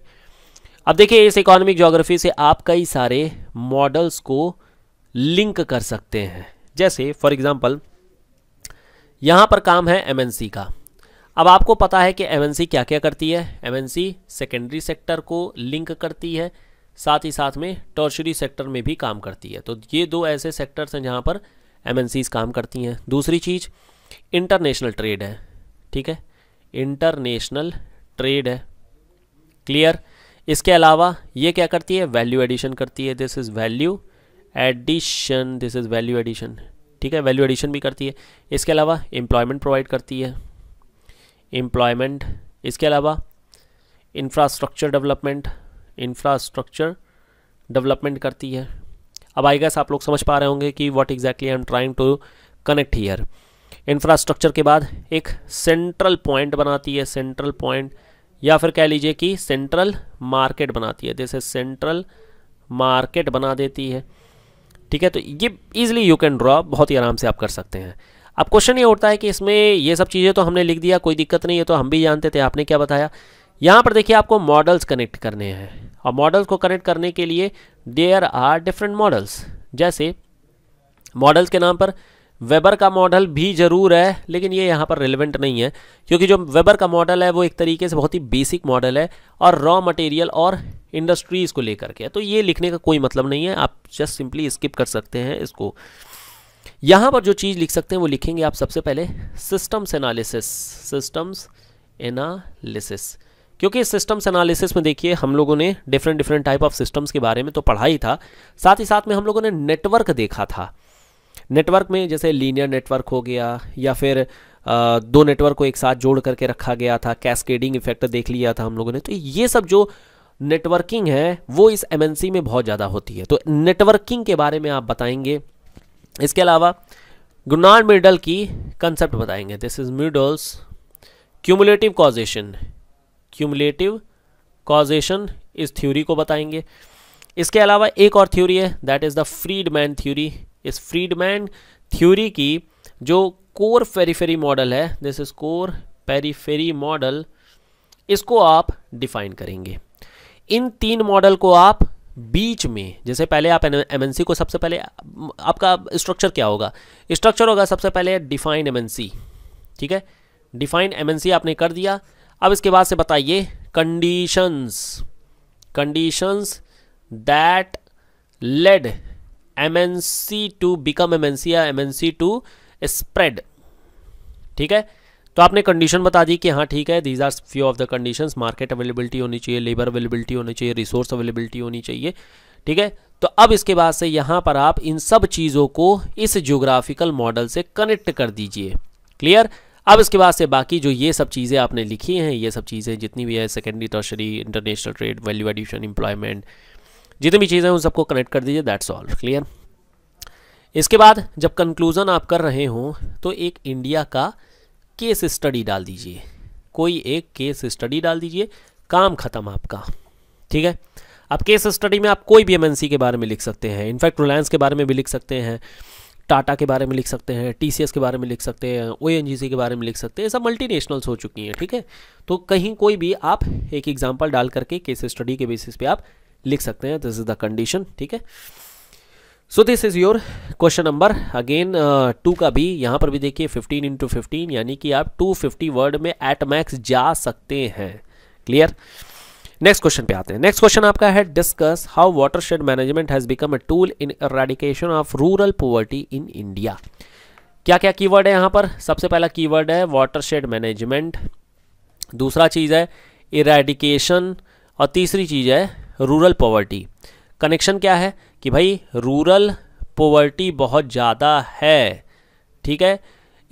अब देखिए इस इकोनॉमिक जोग्राफी से आप कई सारे मॉडल्स को लिंक कर सकते हैं जैसे फॉर एग्जांपल यहाँ पर काम है एमएनसी का अब आपको पता है कि एमएनसी क्या क्या करती है एमएनसी सेकेंडरी सेक्टर को लिंक करती है साथ ही साथ में टर्शरी सेक्टर में भी काम करती है तो ये दो ऐसे सेक्टर्स हैं जहाँ पर एमएनसीज काम करती हैं दूसरी चीज़ इंटरनेशनल ट्रेड है ठीक है इंटरनेशनल ट्रेड है क्लियर इसके अलावा ये क्या करती है वैल्यू एडिशन करती है this is value addition this is value addition ठीक है वैल्यू एडिशन भी करती है इसके अलावा एम्प्लॉयमेंट प्रोवाइड करती है एम्प्लॉयमेंट इसके अलावा इंफ्रास्ट्रक्चर डेवलपमेंट इंफ्रास्ट्रक्चर डेवलपमेंट करती है अब आई गैस आप लोग समझ पा रहे होंगे कि what exactly I am trying to connect here infrastructure के बाद एक सेंट्रल पॉइंट बनाती है सेंट्रल पॉइंट या फिर कह लीजिए कि सेंट्रल मार्केट बनाती है जैसे सेंट्रल मार्केट बना देती है ठीक है तो ये इजीली यू कैन ड्रॉ बहुत ही आराम से आप कर सकते हैं अब क्वेश्चन ये उठता है कि इसमें ये सब चीज़ें तो हमने लिख दिया कोई दिक्कत नहीं है तो हम भी जानते थे आपने क्या बताया यहाँ पर देखिए आपको मॉडल्स कनेक्ट करने हैं और मॉडल्स को कनेक्ट करने के लिए देयर आर डिफरेंट मॉडल्स जैसे मॉडल्स के नाम पर वेबर का मॉडल भी ज़रूर है लेकिन ये यहाँ पर रिलेवेंट नहीं है क्योंकि जो वेबर का मॉडल है वो एक तरीके से बहुत ही बेसिक मॉडल है और रॉ मटेरियल और इंडस्ट्रीज़ को लेकर के तो ये लिखने का कोई मतलब नहीं है आप जस्ट सिंपली स्किप कर सकते हैं इसको यहाँ पर जो चीज़ लिख सकते हैं वो लिखेंगे आप सबसे पहले सिस्टम्स एनालिसिस सिस्टम्स एनालिसिस क्योंकि सिस्टम्स एनालिसिस में देखिए हम लोगों ने different different type of systems के बारे में तो पढ़ा ही था साथ ही साथ में हम लोगों ने नेटवर्क देखा था नेटवर्क में जैसे लीनियर नेटवर्क हो गया या फिर आ, दो नेटवर्क को एक साथ जोड़ करके रखा गया था कैस्केडिंग इफेक्ट देख लिया था हम लोगों ने तो ये सब जो नेटवर्किंग है वो इस एमएनसी में बहुत ज़्यादा होती है तो नेटवर्किंग के बारे में आप बताएंगे इसके अलावा गुनार मिडल की कंसेप्ट बताएंगे this is Myrdal's cumulative causation cumulative causation इस थ्योरी को बताएंगे इसके अलावा एक और थ्योरी है that is the Friedman theory इस फ्रीडमैन थ्योरी की जो कोर पेरीफेरी मॉडल है this is core periphery model इसको आप डिफाइन करेंगे इन तीन मॉडल को आप बीच में जैसे पहले आप एमएनसी को सबसे पहले आपका स्ट्रक्चर क्या होगा स्ट्रक्चर होगा सबसे पहले डिफाइन एमएनसी ठीक है डिफाइन एमएनसी आपने कर दिया अब इसके बाद से बताइए conditions conditions that led MNC to become MNC या एमएनसी टू स्प्रेड ठीक है तो आपने कंडीशन बता दी कि हाँ ठीक है these are few of the condition market availability होनी चाहिए लेबर अवेलेबिलिटी होनी चाहिए रिसोर्स अवेलेबिलिटी होनी चाहिए ठीक है तो अब इसके बाद से यहाँ पर आप इन सब चीज़ों को इस ज्योग्राफिकल मॉडल से कनेक्ट कर दीजिए क्लियर अब इसके बाद से बाकी जो ये सब चीज़ें आपने लिखी हैं ये सब चीज़ें जितनी भी है secondary tertiary international trade value addition employment जितनी भी चीज़ें उन सबको कनेक्ट कर दीजिए दैट्स ऑल क्लियर इसके बाद जब कंक्लूज़न आप कर रहे हों तो एक इंडिया का केस स्टडी डाल दीजिए कोई एक केस स्टडी डाल दीजिए काम खत्म आपका ठीक है अब केस स्टडी में आप कोई भी एमएनसी के बारे में लिख सकते हैं इनफैक्ट रिलायंस के बारे में भी लिख सकते हैं टाटा के बारे में लिख सकते हैं टीसीएस के बारे में लिख सकते हैं ओ के बारे में लिख सकते हैं सब मल्टीनेशनल्स हो चुकी हैं ठीक है तो कहीं कोई भी आप एक एग्जाम्पल डाल करके केस स्टडी के बेसिस पे आप लिख सकते हैं दिस इज द कंडीशन ठीक है so this is your question number again two का भी यहां पर भी देखिए फिफ्टीन इंटू फिफ्टीन यानी कि आप टू फिफ्टी वर्ड में एट मैक्स जा सकते हैं क्लियर नेक्स्ट क्वेश्चन पे आते हैं नेक्स्ट क्वेश्चन आपका है discuss how watershed management has become a tool in eradication of rural poverty in India क्या क्या कीवर्ड है यहाँ पर सबसे पहला कीवर्ड है वाटर शेड मैनेजमेंट दूसरा चीज़ है इरेडिकेशन और तीसरी चीज़ है रूरल पॉवर्टी कनेक्शन क्या है कि भाई रूरल पॉवर्टी बहुत ज़्यादा है ठीक है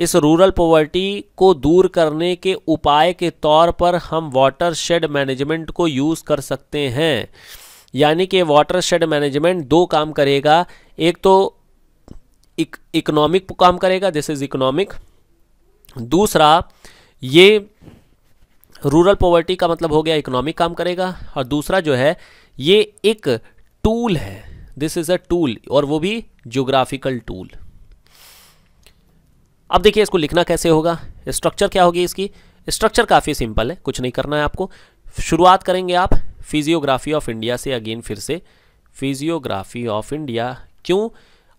इस रूरल पॉवर्टी को दूर करने के उपाय के तौर पर हम वाटर शेड मैनेजमेंट को यूज़ कर सकते हैं यानी कि वाटर शेड मैनेजमेंट दो काम करेगा एक तो इकोनॉमिक काम करेगा दिस इज़ इकोनॉमिक दूसरा ये रूरल पॉवर्टी का मतलब हो गया इकोनॉमिक काम करेगा और दूसरा जो है ये एक टूल है दिस इज़ अ टूल और वो भी ज्योग्राफिकल टूल अब देखिए इसको लिखना कैसे होगा स्ट्रक्चर क्या होगी इसकी स्ट्रक्चर काफ़ी सिंपल है कुछ नहीं करना है आपको शुरुआत करेंगे आप फिजियोग्राफी ऑफ इंडिया से अगेन फिर से फिजियोग्राफी ऑफ इंडिया क्यों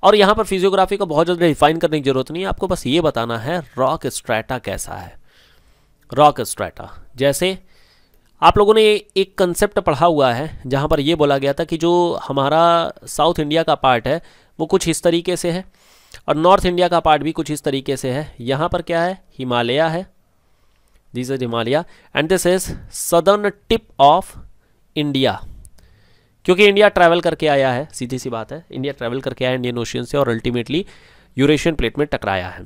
और यहाँ पर फिजियोग्राफी को बहुत ज़्यादा डिफाइन करने की जरूरत नहीं है आपको बस ये बताना है रॉक स्ट्रैटा कैसा है रॉक स्ट्रैटा जैसे आप लोगों ने एक कंसेप्ट पढ़ा हुआ है जहाँ पर यह बोला गया था कि जो हमारा साउथ इंडिया का पार्ट है वो कुछ इस तरीके से है और नॉर्थ इंडिया का पार्ट भी कुछ इस तरीके से है यहाँ पर क्या है हिमालय है this is Himalaya and this is southern tip of India क्योंकि इंडिया ट्रैवल करके आया है सीधी सी बात है इंडिया ट्रैवल करके आया इंडियन ओशियन से और अल्टीमेटली यूरेशियन प्लेट में टकराया है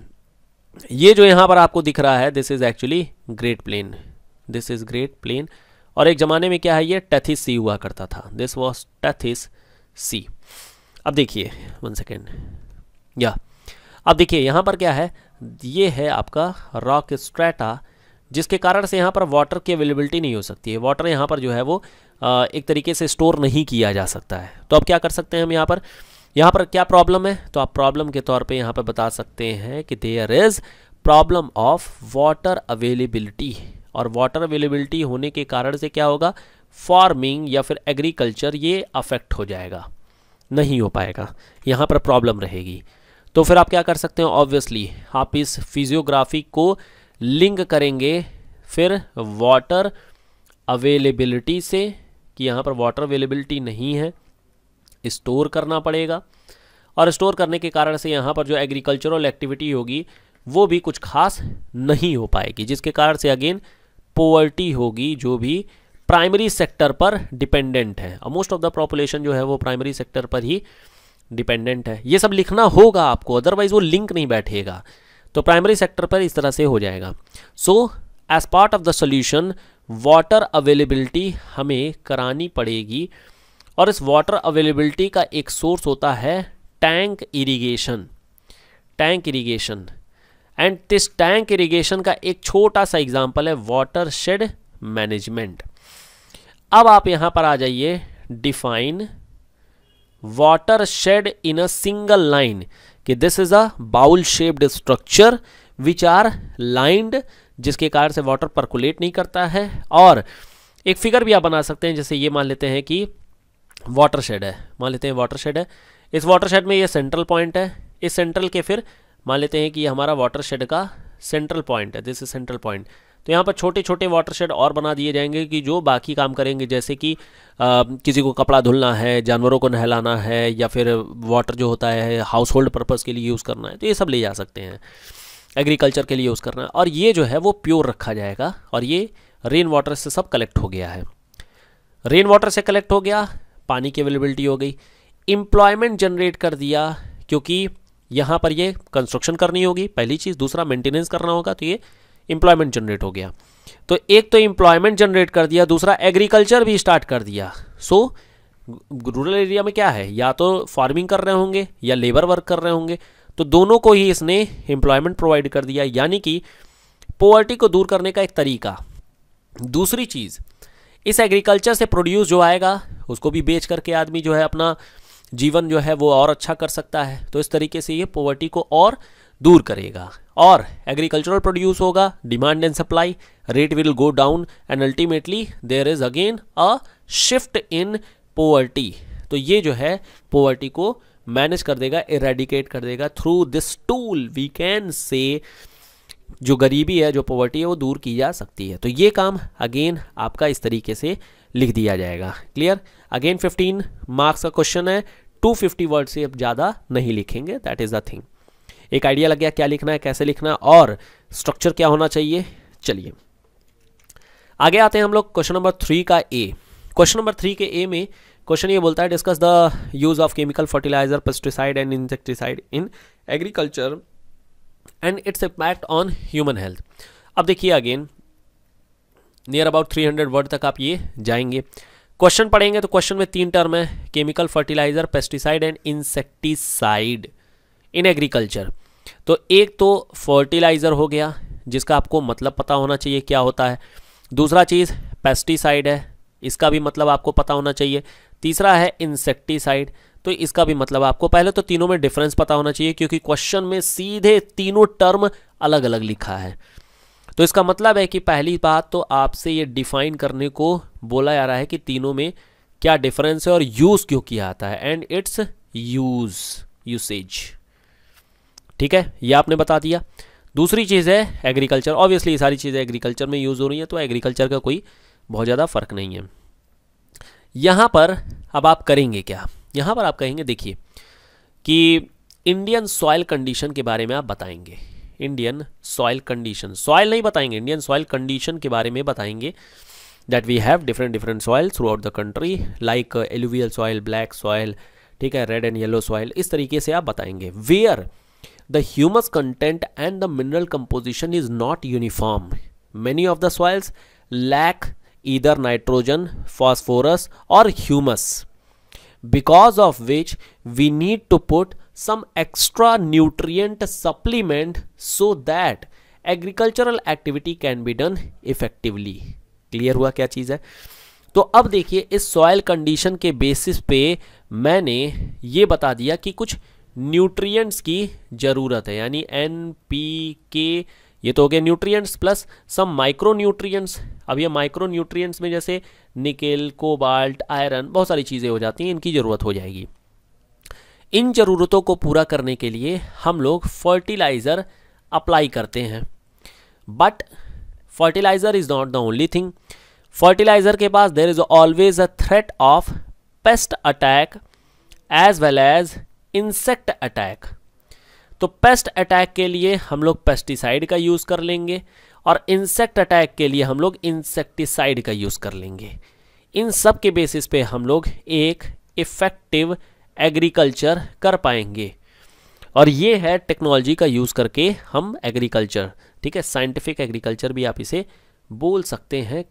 ये जो यहाँ पर आपको दिख रहा है this is actually great plain this is great plain और एक ज़माने में क्या है ये टेथिस सी हुआ करता था दिस वॉज टेथिस सी अब देखिए वन सेकेंड या अब देखिए यहाँ पर क्या है ये है आपका रॉक स्ट्रेटा जिसके कारण से यहाँ पर वाटर की अवेलेबिलिटी नहीं हो सकती है वाटर यहाँ पर जो है वो एक तरीके से स्टोर नहीं किया जा सकता है तो अब क्या कर सकते हैं हम यहाँ पर यहाँ पर क्या प्रॉब्लम है तो आप प्रॉब्लम के तौर पे यहाँ पर बता सकते हैं कि there is problem of water availability और वाटर अवेलेबिलिटी होने के कारण से क्या होगा फार्मिंग या फिर एग्रीकल्चर ये अफेक्ट हो जाएगा नहीं हो पाएगा यहाँ पर प्रॉब्लम रहेगी तो फिर आप क्या कर सकते हैं ऑब्वियसली आप इस फिजियोग्राफी को लिंक करेंगे फिर वाटर अवेलेबिलिटी से कि यहाँ पर वाटर अवेलेबिलिटी नहीं है स्टोर करना पड़ेगा और स्टोर करने के कारण से यहाँ पर जो एग्रीकल्चरल एक्टिविटी होगी वो भी कुछ खास नहीं हो पाएगी जिसके कारण से अगेन पोवर्टी होगी जो भी प्राइमरी सेक्टर पर डिपेंडेंट है और मोस्ट ऑफ द पॉपुलेशन जो है वो प्राइमरी सेक्टर पर ही डिपेंडेंट है ये सब लिखना होगा आपको अदरवाइज वो लिंक नहीं बैठेगा तो प्राइमरी सेक्टर पर इस तरह से हो जाएगा so as part of the solution water availability हमें करानी पड़ेगी और इस वाटर अवेलेबिलिटी का एक सोर्स होता है tank irrigation tank irrigation and this tank irrigation का एक छोटा सा एग्जाम्पल है वाटर शेड मैनेजमेंट अब आप यहां पर आ जाइए define watershed in a single line कि this is a bowl shaped structure which are lined जिसके कारण से वाटर परकुलेट नहीं करता है और एक फिगर भी आप बना सकते हैं जैसे ये मान लेते हैं कि वाटर शेड है मान लेते हैं वाटर शेड है इस वाटर शेड में ये सेंट्रल पॉइंट है इस सेंट्रल के फिर मान लेते हैं कि ये हमारा वाटर शेड का सेंट्रल पॉइंट है दिस इज सेंट्रल पॉइंट तो यहाँ पर छोटे छोटे वाटर शेड और बना दिए जाएंगे कि जो बाकी काम करेंगे जैसे कि आ, किसी को कपड़ा धुलना है जानवरों को नहलाना है या फिर वाटर जो होता है हाउस होल्ड पर्पज़ के लिए यूज़ करना है तो ये सब ले जा सकते हैं एग्रीकल्चर के लिए यूज़ करना है और ये जो है वो प्योर रखा जाएगा और ये रेन वाटर से सब कलेक्ट हो गया है रेन वाटर से कलेक्ट हो गया पानी की अवेलेबिलिटी हो गई एम्प्लॉयमेंट जनरेट कर दिया क्योंकि यहाँ पर ये कंस्ट्रक्शन करनी होगी पहली चीज़ दूसरा मेंटेनेंस करना होगा तो ये इम्प्लॉयमेंट जनरेट हो गया तो एक तो एम्प्लॉयमेंट जनरेट कर दिया दूसरा एग्रीकल्चर भी स्टार्ट कर दिया सो रूरल एरिया में क्या है या तो फार्मिंग कर रहे होंगे या लेबर वर्क कर रहे होंगे तो दोनों को ही इसने एम्प्लॉयमेंट प्रोवाइड कर दिया यानी कि पॉवर्टी को दूर करने का एक तरीका दूसरी चीज़ इस एग्रीकल्चर से प्रोड्यूस जो आएगा उसको भी बेच करके आदमी जो है अपना जीवन जो है वो और अच्छा कर सकता है तो इस तरीके से ये पॉवर्टी को और दूर करेगा और एग्रीकल्चरल प्रोड्यूस होगा demand and supply rate will go down and ultimately there is again a shift in poverty तो ये जो है पोवर्टी को मैनेज कर देगा इरेडिकेट कर देगा through this tool we can say जो गरीबी है जो पॉवर्टी है वो दूर की जा सकती है तो ये काम अगेन आपका इस तरीके से लिख दिया जाएगा क्लियर अगेन 15 मार्क्स का क्वेश्चन है 250 वर्ड से अब ज़्यादा नहीं लिखेंगे दैट इज़ द थिंग एक आइडिया लग गया क्या लिखना है कैसे लिखना है और स्ट्रक्चर क्या होना चाहिए चलिए आगे आते हैं हम लोग क्वेश्चन नंबर थ्री का ए क्वेश्चन नंबर थ्री के ए में क्वेश्चन ये बोलता है discuss the use of chemical fertiliser pesticide and insecticide in agriculture and its impact on human health अब देखिए अगेन नियर अबाउट 300 वर्ड तक आप ये जाएंगे क्वेश्चन पढ़ेंगे तो क्वेश्चन में तीन टर्म है chemical fertiliser pesticide and insecticide in agriculture तो एक तो फर्टिलाइजर हो गया जिसका आपको मतलब पता होना चाहिए क्या होता है दूसरा चीज़ पेस्टिसाइड है इसका भी मतलब आपको पता होना चाहिए तीसरा है इंसेक्टिसाइड तो इसका भी मतलब आपको पहले तो तीनों में डिफरेंस पता होना चाहिए क्योंकि क्वेश्चन में सीधे तीनों टर्म अलग अलग लिखा है तो इसका मतलब है कि पहली बात तो आपसे ये डिफाइन करने को बोला जा रहा है कि तीनों में क्या डिफरेंस है और यूज़ क्यों किया आता है एंड इट्स यूज़ यूसेज ठीक है ये आपने बता दिया दूसरी चीज़ है एग्रीकल्चर ऑब्वियसली ये सारी चीज़ें एग्रीकल्चर में यूज़ हो रही हैं तो एग्रीकल्चर का कोई बहुत ज़्यादा फ़र्क नहीं है यहाँ पर अब आप करेंगे क्या यहाँ पर आप कहेंगे देखिए कि इंडियन सॉयल कंडीशन के बारे में आप बताएंगे इंडियन सॉयल कंडीशन सॉयल नहीं बताएंगे इंडियन सॉयल कंडीशन के बारे में बताएंगे that we have different different soil throughout the country like alluvial soil black soil ठीक है रेड एंड येलो सॉयल इस तरीके से आप बताएंगे where the humus content and the mineral composition is not uniform many of the soils lack either nitrogen phosphorus और humus because of which we need to put some extra nutrient supplement so that agricultural activity can be done effectively clear हुआ क्या चीज़ है तो अब देखिए इस सॉयल कंडीशन के बेसिस पे मैंने ये बता दिया कि कुछ न्यूट्रिएंट्स की ज़रूरत है यानी एन पी के ये तो हो गया nutrients plus some micro nutrients अब ये माइक्रो न्यूट्रिएंट्स में जैसे निकेल कोबाल्ट आयरन बहुत सारी चीज़ें हो जाती हैं इनकी ज़रूरत हो जाएगी इन ज़रूरतों को पूरा करने के लिए हम लोग फर्टिलाइज़र अप्लाई करते हैं but fertiliser is not the only thing fertiliser के पास there is always a threat of pest attack as well as insect attack तो पेस्ट अटैक के लिए हम लोग पेस्टिसाइड का यूज़ कर लेंगे और इंसेक्ट अटैक के लिए हम लोग इंसेक्टिसाइड का यूज़ कर लेंगे इन सब के बेसिस पे हम लोग एक इफ़ेक्टिव एग्रीकल्चर कर पाएंगे और ये है टेक्नोलॉजी का यूज़ करके हम एग्रीकल्चर ठीक है साइंटिफिक एग्रीकल्चर भी आप इसे बोल सकते हैं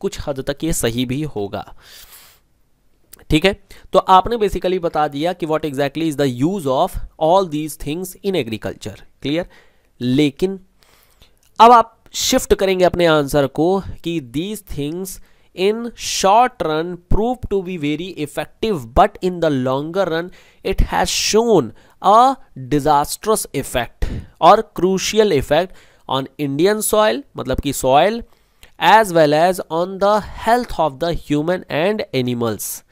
कुछ हद तक ये सही भी होगा ठीक है तो आपने बेसिकली बता दिया कि what exactly is the use of all these things in agriculture clear लेकिन अब आप शिफ्ट करेंगे अपने आंसर को कि these things in short run prove to be very effective but in the longer run it has shown a disastrous effect और crucial effect on Indian soil मतलब कि soil as well as on the health of the human and animals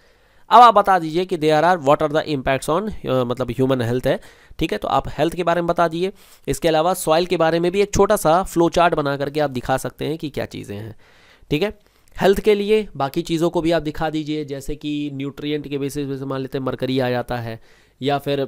अब आप बता दीजिए कि they are are what are the impacts on मतलब ह्यूमन हेल्थ है ठीक है तो आप हेल्थ के बारे में बता दीजिए इसके अलावा सॉइल के बारे में भी एक छोटा सा फ्लो चार्ट बना करके आप दिखा सकते हैं कि क्या चीज़ें हैं ठीक है हेल्थ के लिए बाकी चीज़ों को भी आप दिखा दीजिए जैसे कि न्यूट्रियट के बेसिस पे मान लेते हैं मरकरी आ जाता है या फिर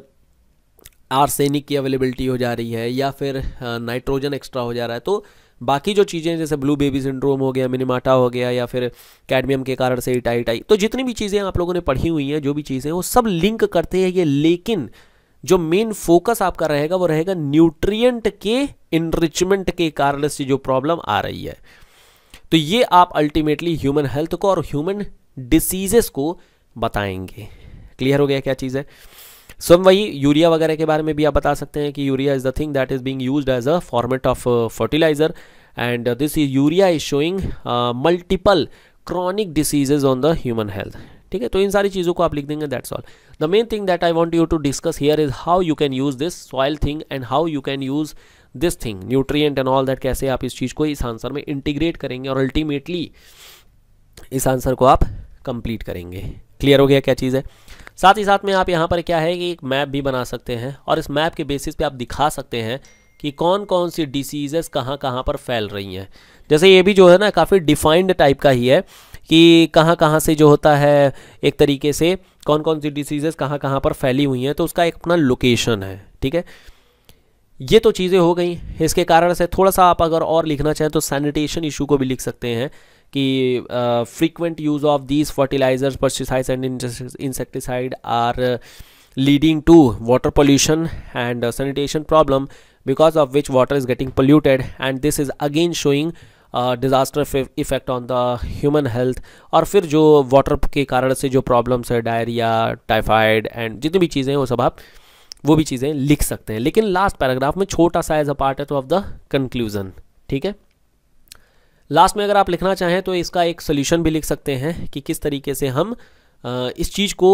आर्सेनिक की अवेलेबिलिटी हो जा रही है या फिर नाइट्रोजन uh, एक्स्ट्रा हो जा रहा है तो बाकी जो चीज़ें जैसे ब्लू बेबी सिंड्रोम हो गया मिनिमाटा हो गया या फिर कैडमियम के कारण से इटाइट आई तो जितनी भी चीज़ें आप लोगों ने पढ़ी हुई हैं जो भी चीज़ें वो सब लिंक करते हैं ये लेकिन जो मेन फोकस आपका रहेगा वो रहेगा न्यूट्रिएंट के इनरिचमेंट के कारण से जो प्रॉब्लम आ रही है तो ये आप अल्टीमेटली ह्यूमन हेल्थ को और ह्यूमन डिसीजेस को बताएंगे क्लियर हो गया क्या चीज़ है हम वही यूरिया वगैरह के बारे में भी आप बता सकते हैं कि urea is the thing that is being used as a format of fertiliser and this is urea is showing multiple chronic diseases on the human health ठीक है तो इन सारी चीज़ों को आप लिख देंगे that's all the main thing that I want you to discuss here is how you can use this soil thing and how you can use this thing nutrient and all that कैसे आप इस चीज़ को इस आंसर में इंटीग्रेट करेंगे और अल्टीमेटली इस आंसर को आप कंप्लीट करेंगे क्लियर हो गया क्या चीज़ है साथ ही साथ में आप यहाँ पर क्या है कि एक मैप भी बना सकते हैं और इस मैप के बेसिस पे आप दिखा सकते हैं कि कौन कौन सी डिसीजेस कहाँ कहाँ पर फैल रही हैं जैसे ये भी जो है ना काफ़ी डिफाइंड टाइप का ही है कि कहाँ कहाँ से जो होता है एक तरीके से कौन कौन सी डिसीजेस कहाँ कहाँ पर फैली हुई हैं तो उसका एक अपना लोकेशन है ठीक है ये तो चीज़ें हो गई इसके कारण से थोड़ा सा आप अगर और लिखना चाहें तो सैनिटेशन इशू को भी लिख सकते हैं कि frequent use of these fertilisers pesticide and insecticide are leading to water pollution and sanitation problem because of which water is getting polluted and this is again showing disaster effect on the human health और फिर जो वाटर के कारण से जो प्रॉब्लम्स है डायरिया टाइफाइड एंड जितनी भी चीज़ें हैं वो सब आप वो भी चीज़ें लिख सकते हैं लेकिन लास्ट पैराग्राफ में छोटा सा एज अ पार्ट है तो ऑफ द कंक्लूज़न ठीक है लास्ट में अगर आप लिखना चाहें तो इसका एक सोल्यूशन भी लिख सकते हैं कि किस तरीके से हम इस चीज़ को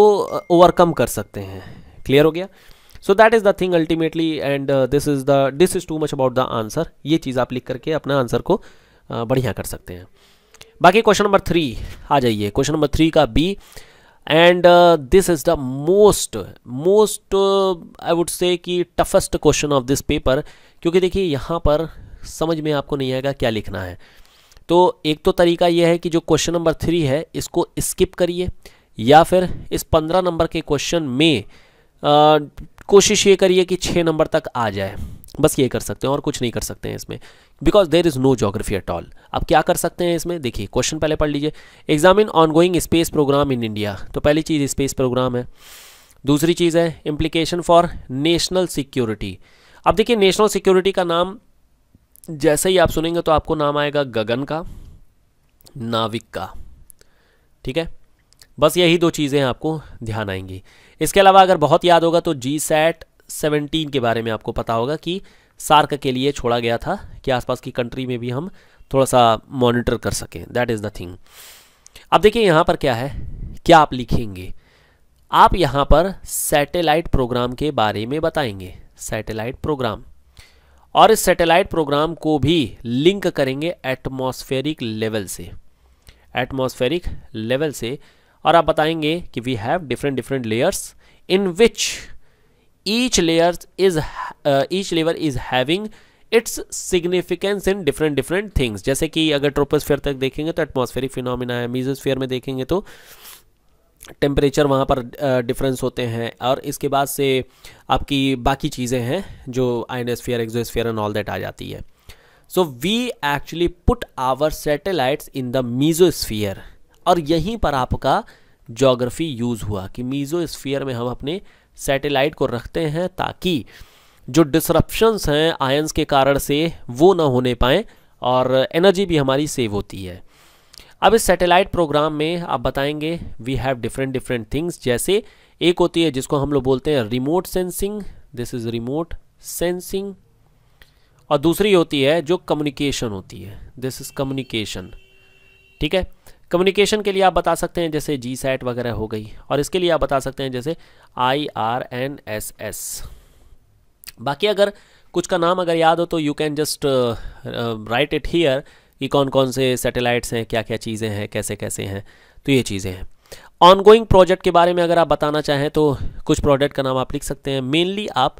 ओवरकम कर सकते हैं क्लियर हो गया so that is the thing ultimately and this is the this is too much about the answer ये चीज़ आप लिख करके अपना आंसर को बढ़िया कर सकते हैं बाकी क्वेश्चन नंबर थ्री आ जाइए क्वेश्चन नंबर थ्री का B and this is the most most I would say कि toughest question of this paper क्योंकि देखिए यहाँ पर समझ में आपको नहीं आएगा क्या लिखना है तो एक तो तरीका यह है कि जो क्वेश्चन नंबर थ्री है इसको स्किप करिए या फिर इस पंद्रह नंबर के क्वेश्चन में आ, कोशिश ये करिए कि छः नंबर तक आ जाए बस ये कर सकते हैं और कुछ नहीं कर सकते हैं इसमें because there is no geography at all अब क्या कर सकते हैं इसमें देखिए क्वेश्चन पहले पढ़ लीजिए examine ongoing space programme in India तो पहली चीज़ स्पेस प्रोग्राम है दूसरी चीज़ है इम्प्लीकेशन फॉर नेशनल सिक्योरिटी अब देखिए नेशनल सिक्योरिटी का नाम जैसे ही आप सुनेंगे तो आपको नाम आएगा गगन का नाविक का ठीक है बस यही दो चीज़ें आपको ध्यान आएंगी इसके अलावा अगर बहुत याद होगा तो जी सैट सेवनटीन के बारे में आपको पता होगा कि सार्क के लिए छोड़ा गया था कि आसपास की कंट्री में भी हम थोड़ा सा मॉनिटर कर सकें दैट इज़ द थिंग अब देखिए यहाँ पर क्या है क्या आप लिखेंगे आप यहाँ पर सैटेलाइट प्रोग्राम के बारे में बताएंगे सैटेलाइट प्रोग्राम और इस सैटेलाइट प्रोग्राम को भी लिंक करेंगे एटमॉस्फेरिक लेवल से एटमॉस्फेरिक लेवल से और आप बताएंगे कि we have different different layers in which each layer is each layer is having its significance in different different things जैसे कि अगर ट्रोपोस्फेयर तक देखेंगे तो एटमॉस्फेरिक फिनोमिना है मीजोस्फेयर में देखेंगे तो uh, टेम्परेचर वहाँ पर डिफरेंस होते हैं और इसके बाद से आपकी बाकी चीज़ें हैं जो ionosphere exosphere and all that आ जाती है so we actually put our satellites in the mesosphere और यहीं पर आपका जोग्राफी यूज़ हुआ कि मीजोस्फियर में हम अपने सैटेलाइट को रखते हैं ताकि जो डिसरप्शंस हैं आयंस के कारण से वो ना होने पाएँ और एनर्जी भी हमारी सेव होती है अब इस सैटेलाइट प्रोग्राम में आप बताएंगे we have different different things जैसे एक होती है जिसको हम लोग बोलते हैं remote sensing this is remote sensing और दूसरी होती है जो कम्युनिकेशन होती है दिस इज कम्युनिकेशन ठीक है कम्युनिकेशन के लिए आप बता सकते हैं जैसे जी सैट वगैरह हो गई और इसके लिए आप बता सकते हैं जैसे I R N S S बाकी अगर कुछ का नाम अगर याद हो तो you can just write it here कि कौन कौन से सैटेलाइट्स हैं क्या क्या चीज़ें हैं कैसे कैसे हैं तो ये चीज़ें हैं ऑनगोइंग प्रोजेक्ट के बारे में अगर आप बताना चाहें तो कुछ प्रोजेक्ट का नाम आप लिख सकते हैं मेनली आप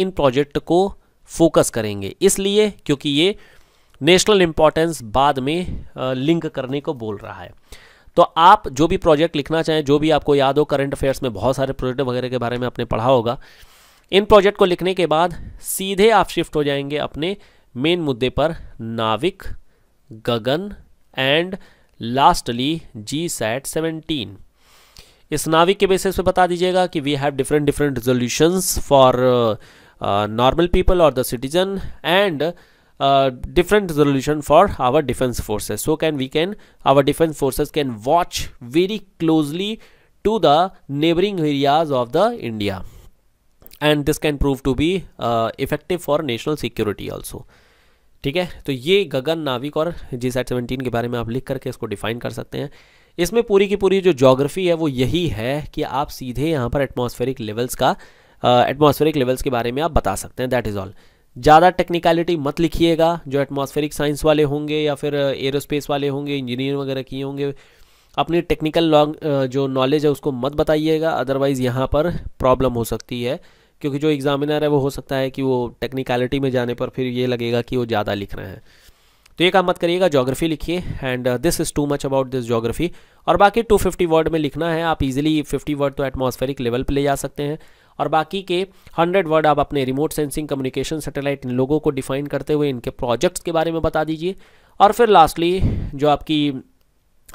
इन प्रोजेक्ट को फोकस करेंगे इसलिए क्योंकि ये नेशनल इम्पॉर्टेंस बाद में लिंक करने को बोल रहा है तो आप जो भी प्रोजेक्ट लिखना चाहें जो भी आपको याद हो करंट अफेयर्स में बहुत सारे प्रोजेक्ट वगैरह के बारे में आपने पढ़ा होगा इन प्रोजेक्ट को लिखने के बाद सीधे आप शिफ्ट हो जाएंगे अपने मेन मुद्दे पर नाविक Gagan and lastly G Sat 17 इस नाविक के बेसिस पे बता दीजिएगा कि we have different different resolutions for normal people और the citizen different resolution for our defense forces so can we can our defense forces can watch very closely to the neighboring areas of the india and this can prove to be uh, effective for national security also ठीक है तो ये गगन नाविक और जी सेट सेवनटीन के बारे में आप लिख करके इसको डिफाइन कर सकते हैं इसमें पूरी की पूरी जो जोग्राफी है वो यही है कि आप सीधे यहाँ पर एटमॉस्फेरिक लेवल्स का एटमॉस्फेरिक uh, लेवल्स के बारे में आप बता सकते हैं दैट इज़ ऑल ज़्यादा टेक्निकलिटी मत लिखिएगा जो एटमॉस्फेरिक साइंस वाले होंगे या फिर एरोस्पेस वाले होंगे इंजीनियर वगैरह किए होंगे अपनी टेक्निकल जो नॉलेज है उसको मत बताइएगा अदरवाइज़ यहाँ पर प्रॉब्लम हो सकती है क्योंकि जो एग्ज़ामिनर है वो हो सकता है कि वो टेक्निकलिटी में जाने पर फिर ये लगेगा कि वो ज़्यादा लिख रहे हैं तो ये काम मत करिएगा ज्योग्राफी लिखिए and this is too much about this geography और बाकी 250 वर्ड में लिखना है आप इजीली 50 वर्ड तो एटमॉस्फेरिक लेवल पे ले जा सकते हैं और बाकी के 100 वर्ड आप अपने रिमोट सेंसिंग कम्युनिकेशन सैटेलाइट इन लोगों को डिफाइन करते हुए इनके प्रोजेक्ट्स के बारे में बता दीजिए और फिर लास्टली जो आपकी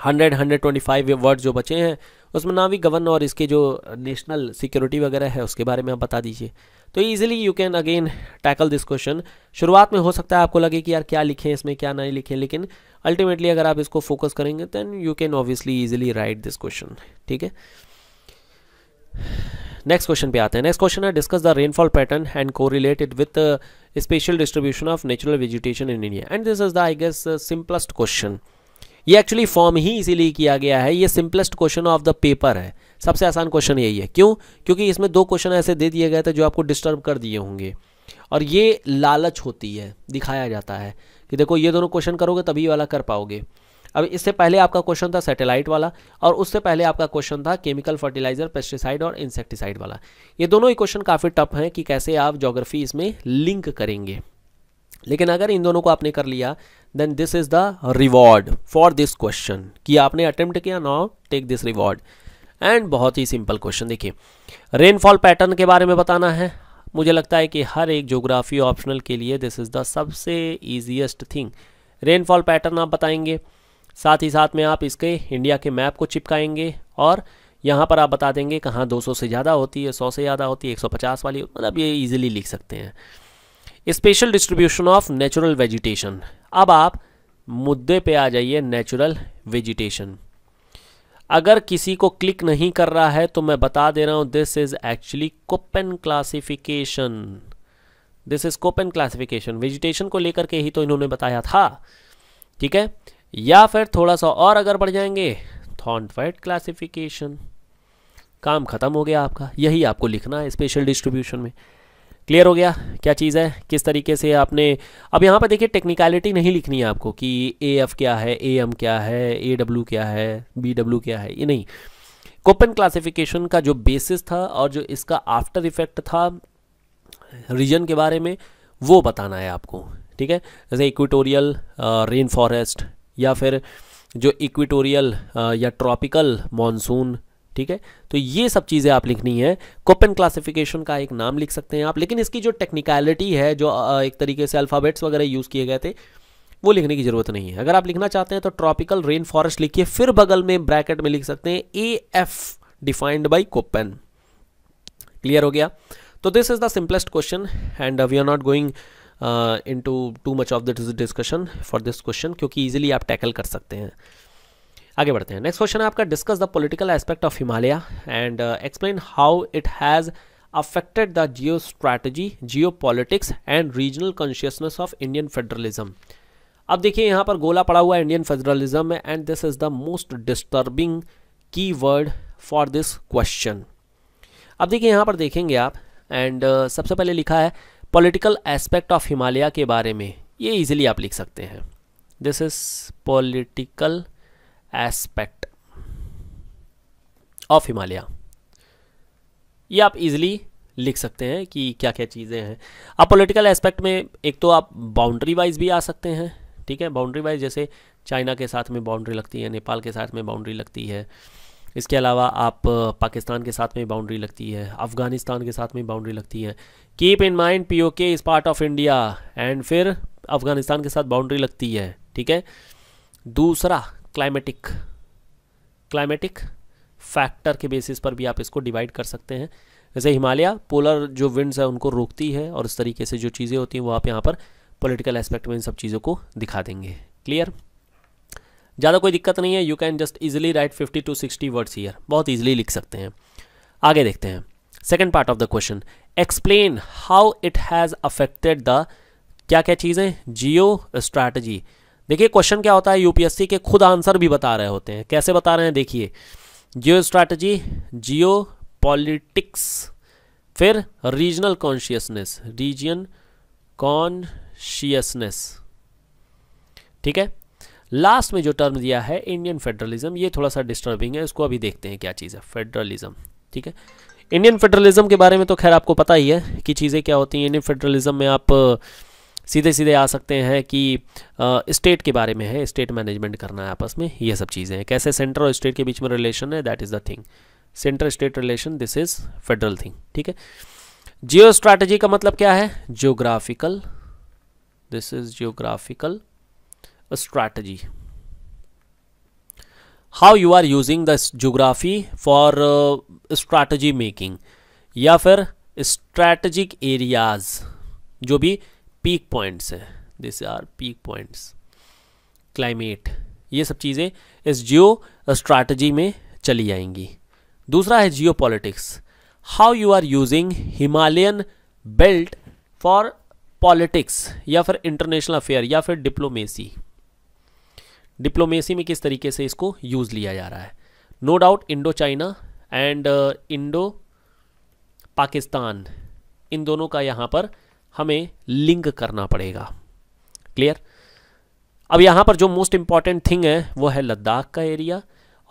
hundred hundred twenty five word जो बचे हैं उसमें नावी गवर्न और इसके जो नेशनल सिक्योरिटी वगैरह है उसके बारे में आप बता दीजिए तो easily you can again tackle this question शुरुआत में हो सकता है आपको लगे कि यार क्या लिखें इसमें क्या नहीं लिखें लेकिन अल्टीमेटली अगर आप इसको फोकस करेंगे then you can obviously easily write this question ठीक है नेक्स्ट क्वेश्चन पे आते हैं नेक्स्ट क्वेश्चन है discuss the rainfall pattern and को related with spatial distribution of natural vegetation in India and this is the I guess simplest question ये एक्चुअली फॉर्म ही इसीलिए किया गया है ये simplest question of the paper है सबसे आसान क्वेश्चन यही है क्यों क्योंकि इसमें दो क्वेश्चन ऐसे दे दिए गए थे जो आपको डिस्टर्ब कर दिए होंगे और ये लालच होती है दिखाया जाता है कि देखो ये दोनों क्वेश्चन करोगे तभी वाला कर पाओगे अब इससे पहले आपका क्वेश्चन था सैटेलाइट वाला और उससे पहले आपका क्वेश्चन था केमिकल फर्टिलाइजर पेस्टिसाइड और इंसेक्टिसाइड वाला ये दोनों ही क्वेश्चन काफ़ी टफ हैं कि कैसे आप जोग्राफी इसमें लिंक करेंगे लेकिन अगर इन दोनों को आपने कर लिया then this is the reward for this question कि आपने अटेम्प्ट किया now take this reward and बहुत ही सिंपल क्वेश्चन देखिए रेनफॉल पैटर्न के बारे में बताना है मुझे लगता है कि हर एक जोग्राफी ऑप्शनल के लिए दिस इज़ द सबसे ईजीएस्ट थिंग रेनफॉल पैटर्न आप बताएंगे साथ ही साथ में आप इसके इंडिया के मैप को चिपकाएंगे और यहाँ पर आप बता देंगे कहाँ 200 से ज़्यादा होती है 100 से ज़्यादा होती है 150 वाली मतलब ये इजीली लिख सकते हैं spatial distribution of natural vegetation अब आप मुद्दे पे आ जाइए नेचुरल वेजिटेशन अगर किसी को क्लिक नहीं कर रहा है तो मैं बता दे रहा हूँ this is actually Koppen classification this is Koppen classification vegetation को लेकर के ही तो इन्होंने बताया था ठीक है या फिर थोड़ा सा और अगर बढ़ जाएंगे थॉन्टवाइट क्लासिफिकेशन काम ख़त्म हो गया आपका यही आपको लिखना है स्पेशल डिस्ट्रीब्यूशन में क्लियर हो गया क्या चीज़ है किस तरीके से आपने अब यहाँ पर देखिए टेक्निकलिटी नहीं लिखनी है आपको कि ए एफ क्या है ए एम क्या है ए डब्ल्यू क्या है बी डब्ल्यू क्या है ये नहीं कोपन क्लासिफिकेशन का जो बेसिस था और जो इसका आफ्टर इफेक्ट था रीजन के बारे में वो बताना है आपको ठीक है जैसे इक्विटोरियल रेन फॉरेस्ट या फिर जो इक्विटोरियल या ट्रॉपिकल मानसून ठीक है तो ये सब चीज़ें आप लिखनी है कोपन क्लासिफिकेशन का एक नाम लिख सकते हैं आप लेकिन इसकी जो टेक्निकलिटी है जो एक तरीके से अल्फ़ाबेट्स वगैरह यूज़ किए गए थे वो लिखने की ज़रूरत नहीं है अगर आप लिखना चाहते हैं तो ट्रॉपिकल रेन फॉरेस्ट लिखिए फिर बगल में ब्रैकेट में लिख सकते हैं A F defined by Koppen clear हो गया तो this is the simplest question and we are not going in to too much of this discussion for this question क्योंकि ईजिली आप टैकल कर सकते हैं आगे बढ़ते हैं नेक्स्ट क्वेश्चन है आपका discuss the political aspect of Himalaya and explain how it has affected the geo strategy geo politics and regional consciousness of Indian federalism अब देखिए यहाँ पर गोला पड़ा हुआ है इंडियन फेडरलिज्म में and this is the most disturbing key word for this question अब देखिए यहाँ पर देखेंगे आप एंड uh, सबसे पहले लिखा है पॉलिटिकल एस्पेक्ट ऑफ हिमालय के बारे में ये इजिली आप लिख सकते हैं this is political aspect of Himalaya ये आप इजीली लिख सकते हैं कि क्या क्या चीज़ें हैं आप पॉलिटिकल एस्पेक्ट में एक तो आप बाउंड्री वाइज भी आ सकते हैं ठीक है बाउंड्री वाइज जैसे चाइना के साथ में बाउंड्री लगती है नेपाल के साथ में बाउंड्री लगती है इसके अलावा आप पाकिस्तान के साथ में बाउंड्री लगती है अफ़गानिस्तान के साथ में बाउंड्री लगती है keep in mind P O K is part of India and फिर अफ़गानिस्तान के साथ बाउंड्री लगती है ठीक है दूसरा क्लाइमेटिक क्लाइमेटिक फैक्टर के बेसिस पर भी आप इसको डिवाइड कर सकते हैं जैसे हिमालय पोलर जो विंड्स है उनको रोकती है और इस तरीके से जो चीज़ें होती हैं वो आप यहाँ पर पॉलिटिकल एस्पेक्ट में इन सब चीज़ों को दिखा देंगे क्लियर ज़्यादा कोई दिक्कत नहीं है you can just easily write fifty to sixty words here बहुत ईजिली लिख सकते हैं आगे देखते हैं second part of the question explain how it has affected the क्या क्या चीज़ें जियो स्ट्रैटेजी देखिए क्वेश्चन क्या होता है यूपीएससी के खुद आंसर भी बता रहे होते हैं कैसे बता रहे हैं देखिए जियो स्ट्रैटेजी जियो पॉलिटिक्स फिर रीजनल कॉन्शियसनेस रीजन कॉन्शियसनेस ठीक है लास्ट में जो टर्म दिया है इंडियन फेडरलिज्म ये थोड़ा सा डिस्टर्बिंग है इसको अभी देखते हैं क्या चीज़ है फेडरलिज्म ठीक है इंडियन फेडरलिज्म के बारे में तो खैर आपको पता ही है कि चीज़ें क्या होती हैं इंडियन फेडरलिज्म में आप सीधे सीधे आ सकते हैं कि स्टेट के बारे में है स्टेट मैनेजमेंट करना है आपस में ये सब चीज़ें हैं कैसे सेंटर और स्टेट के बीच में रिलेशन है that is the thing centre state relation this is federal thing ठीक है जियो स्ट्रैटेजी का मतलब क्या है geographical this is geographical strategy how you are using the geography for strategy making या फिर स्ट्रैटेजिक एरियाज जो भी पीक पॉइंट्स हैं this are peak points climate ये सब चीज़ें इस जियो स्ट्रैटी में चली जाएंगी दूसरा है geo politics how you are using Himalayan belt for politics या फिर इंटरनेशनल अफेयर या फिर डिप्लोमेसी डिप्लोमेसी में किस तरीके से इसको यूज़ लिया जा रहा है no doubt Indo China and Indo Pakistan इन दोनों का यहाँ पर हमें लिंक करना पड़ेगा क्लियर अब यहां पर जो मोस्ट इंपॉर्टेंट थिंग है वो है लद्दाख का एरिया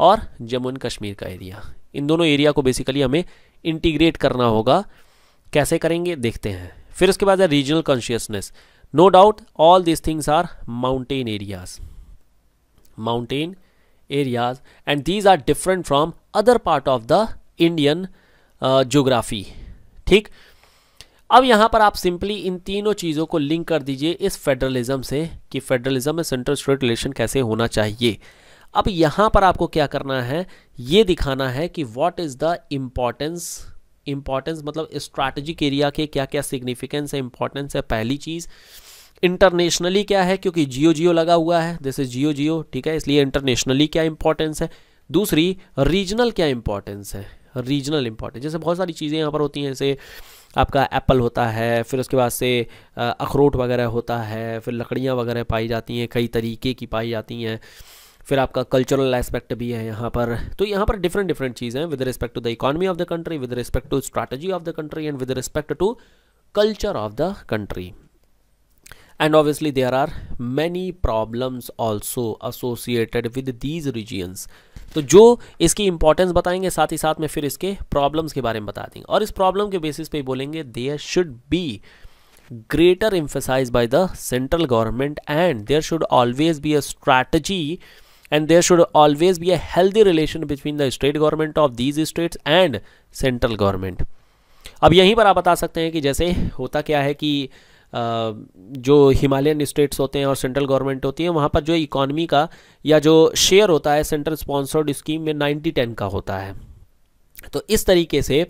और जम्मू एंड कश्मीर का एरिया इन दोनों एरिया को बेसिकली हमें इंटीग्रेट करना होगा कैसे करेंगे देखते हैं फिर उसके बाद है regional consciousness no doubt all this things are mountain areas mountain areas and these are different from other part of the Indian geography ठीक अब यहाँ पर आप सिंपली इन तीनों चीज़ों को लिंक कर दीजिए इस फेडरलिज्म से कि फेडरलिज्म में सेंट्रल स्टेट रिलेशन कैसे होना चाहिए अब यहाँ पर आपको क्या करना है ये दिखाना है कि what is the importance importance मतलब स्ट्रैटेजिक एरिया के क्या क्या सिग्निफिकेंस है इम्पॉर्टेंस है पहली चीज़ इंटरनेशनली क्या है क्योंकि जियो जियो लगा हुआ है जैसे जियो जियो ठीक है इसलिए इंटरनेशनली क्या इंपॉर्टेंस है दूसरी रीजनल क्या इंपॉर्टेंस है रीजनल इंपॉर्टेंस जैसे बहुत सारी चीज़ें यहाँ पर होती हैं जैसे आपका एप्पल होता है फिर उसके बाद से अखरोट वगैरह होता है फिर लकड़ियाँ वगैरह पाई जाती हैं कई तरीके की पाई जाती हैं फिर आपका कल्चरल एस्पेक्ट भी है यहाँ पर तो यहाँ पर डिफरेंट डिफरेंट चीज़ें हैं with respect to the economy of the country with respect to strategy of the country and with respect to culture of the country and obviously there are many problems also associated with these regions तो जो इसकी इंपॉर्टेंस बताएंगे साथ ही साथ में फिर इसके प्रॉब्लम्स के बारे में बता देंगे और इस प्रॉब्लम के बेसिस पे बोलेंगे there should be greater emphasise by the central government and there should always be a strategy and there should always be a healthy relation between the state government of these states and central government अब यहीं पर आप बता सकते हैं कि जैसे होता क्या है कि जो हिमालयन स्टेट्स होते हैं और सेंट्रल गवर्नमेंट होती है वहाँ पर जो इकॉनमी का या जो शेयर होता है सेंट्रल स्पॉन्सर्ड स्कीम में नाइन्टी टेन का होता है तो इस तरीके से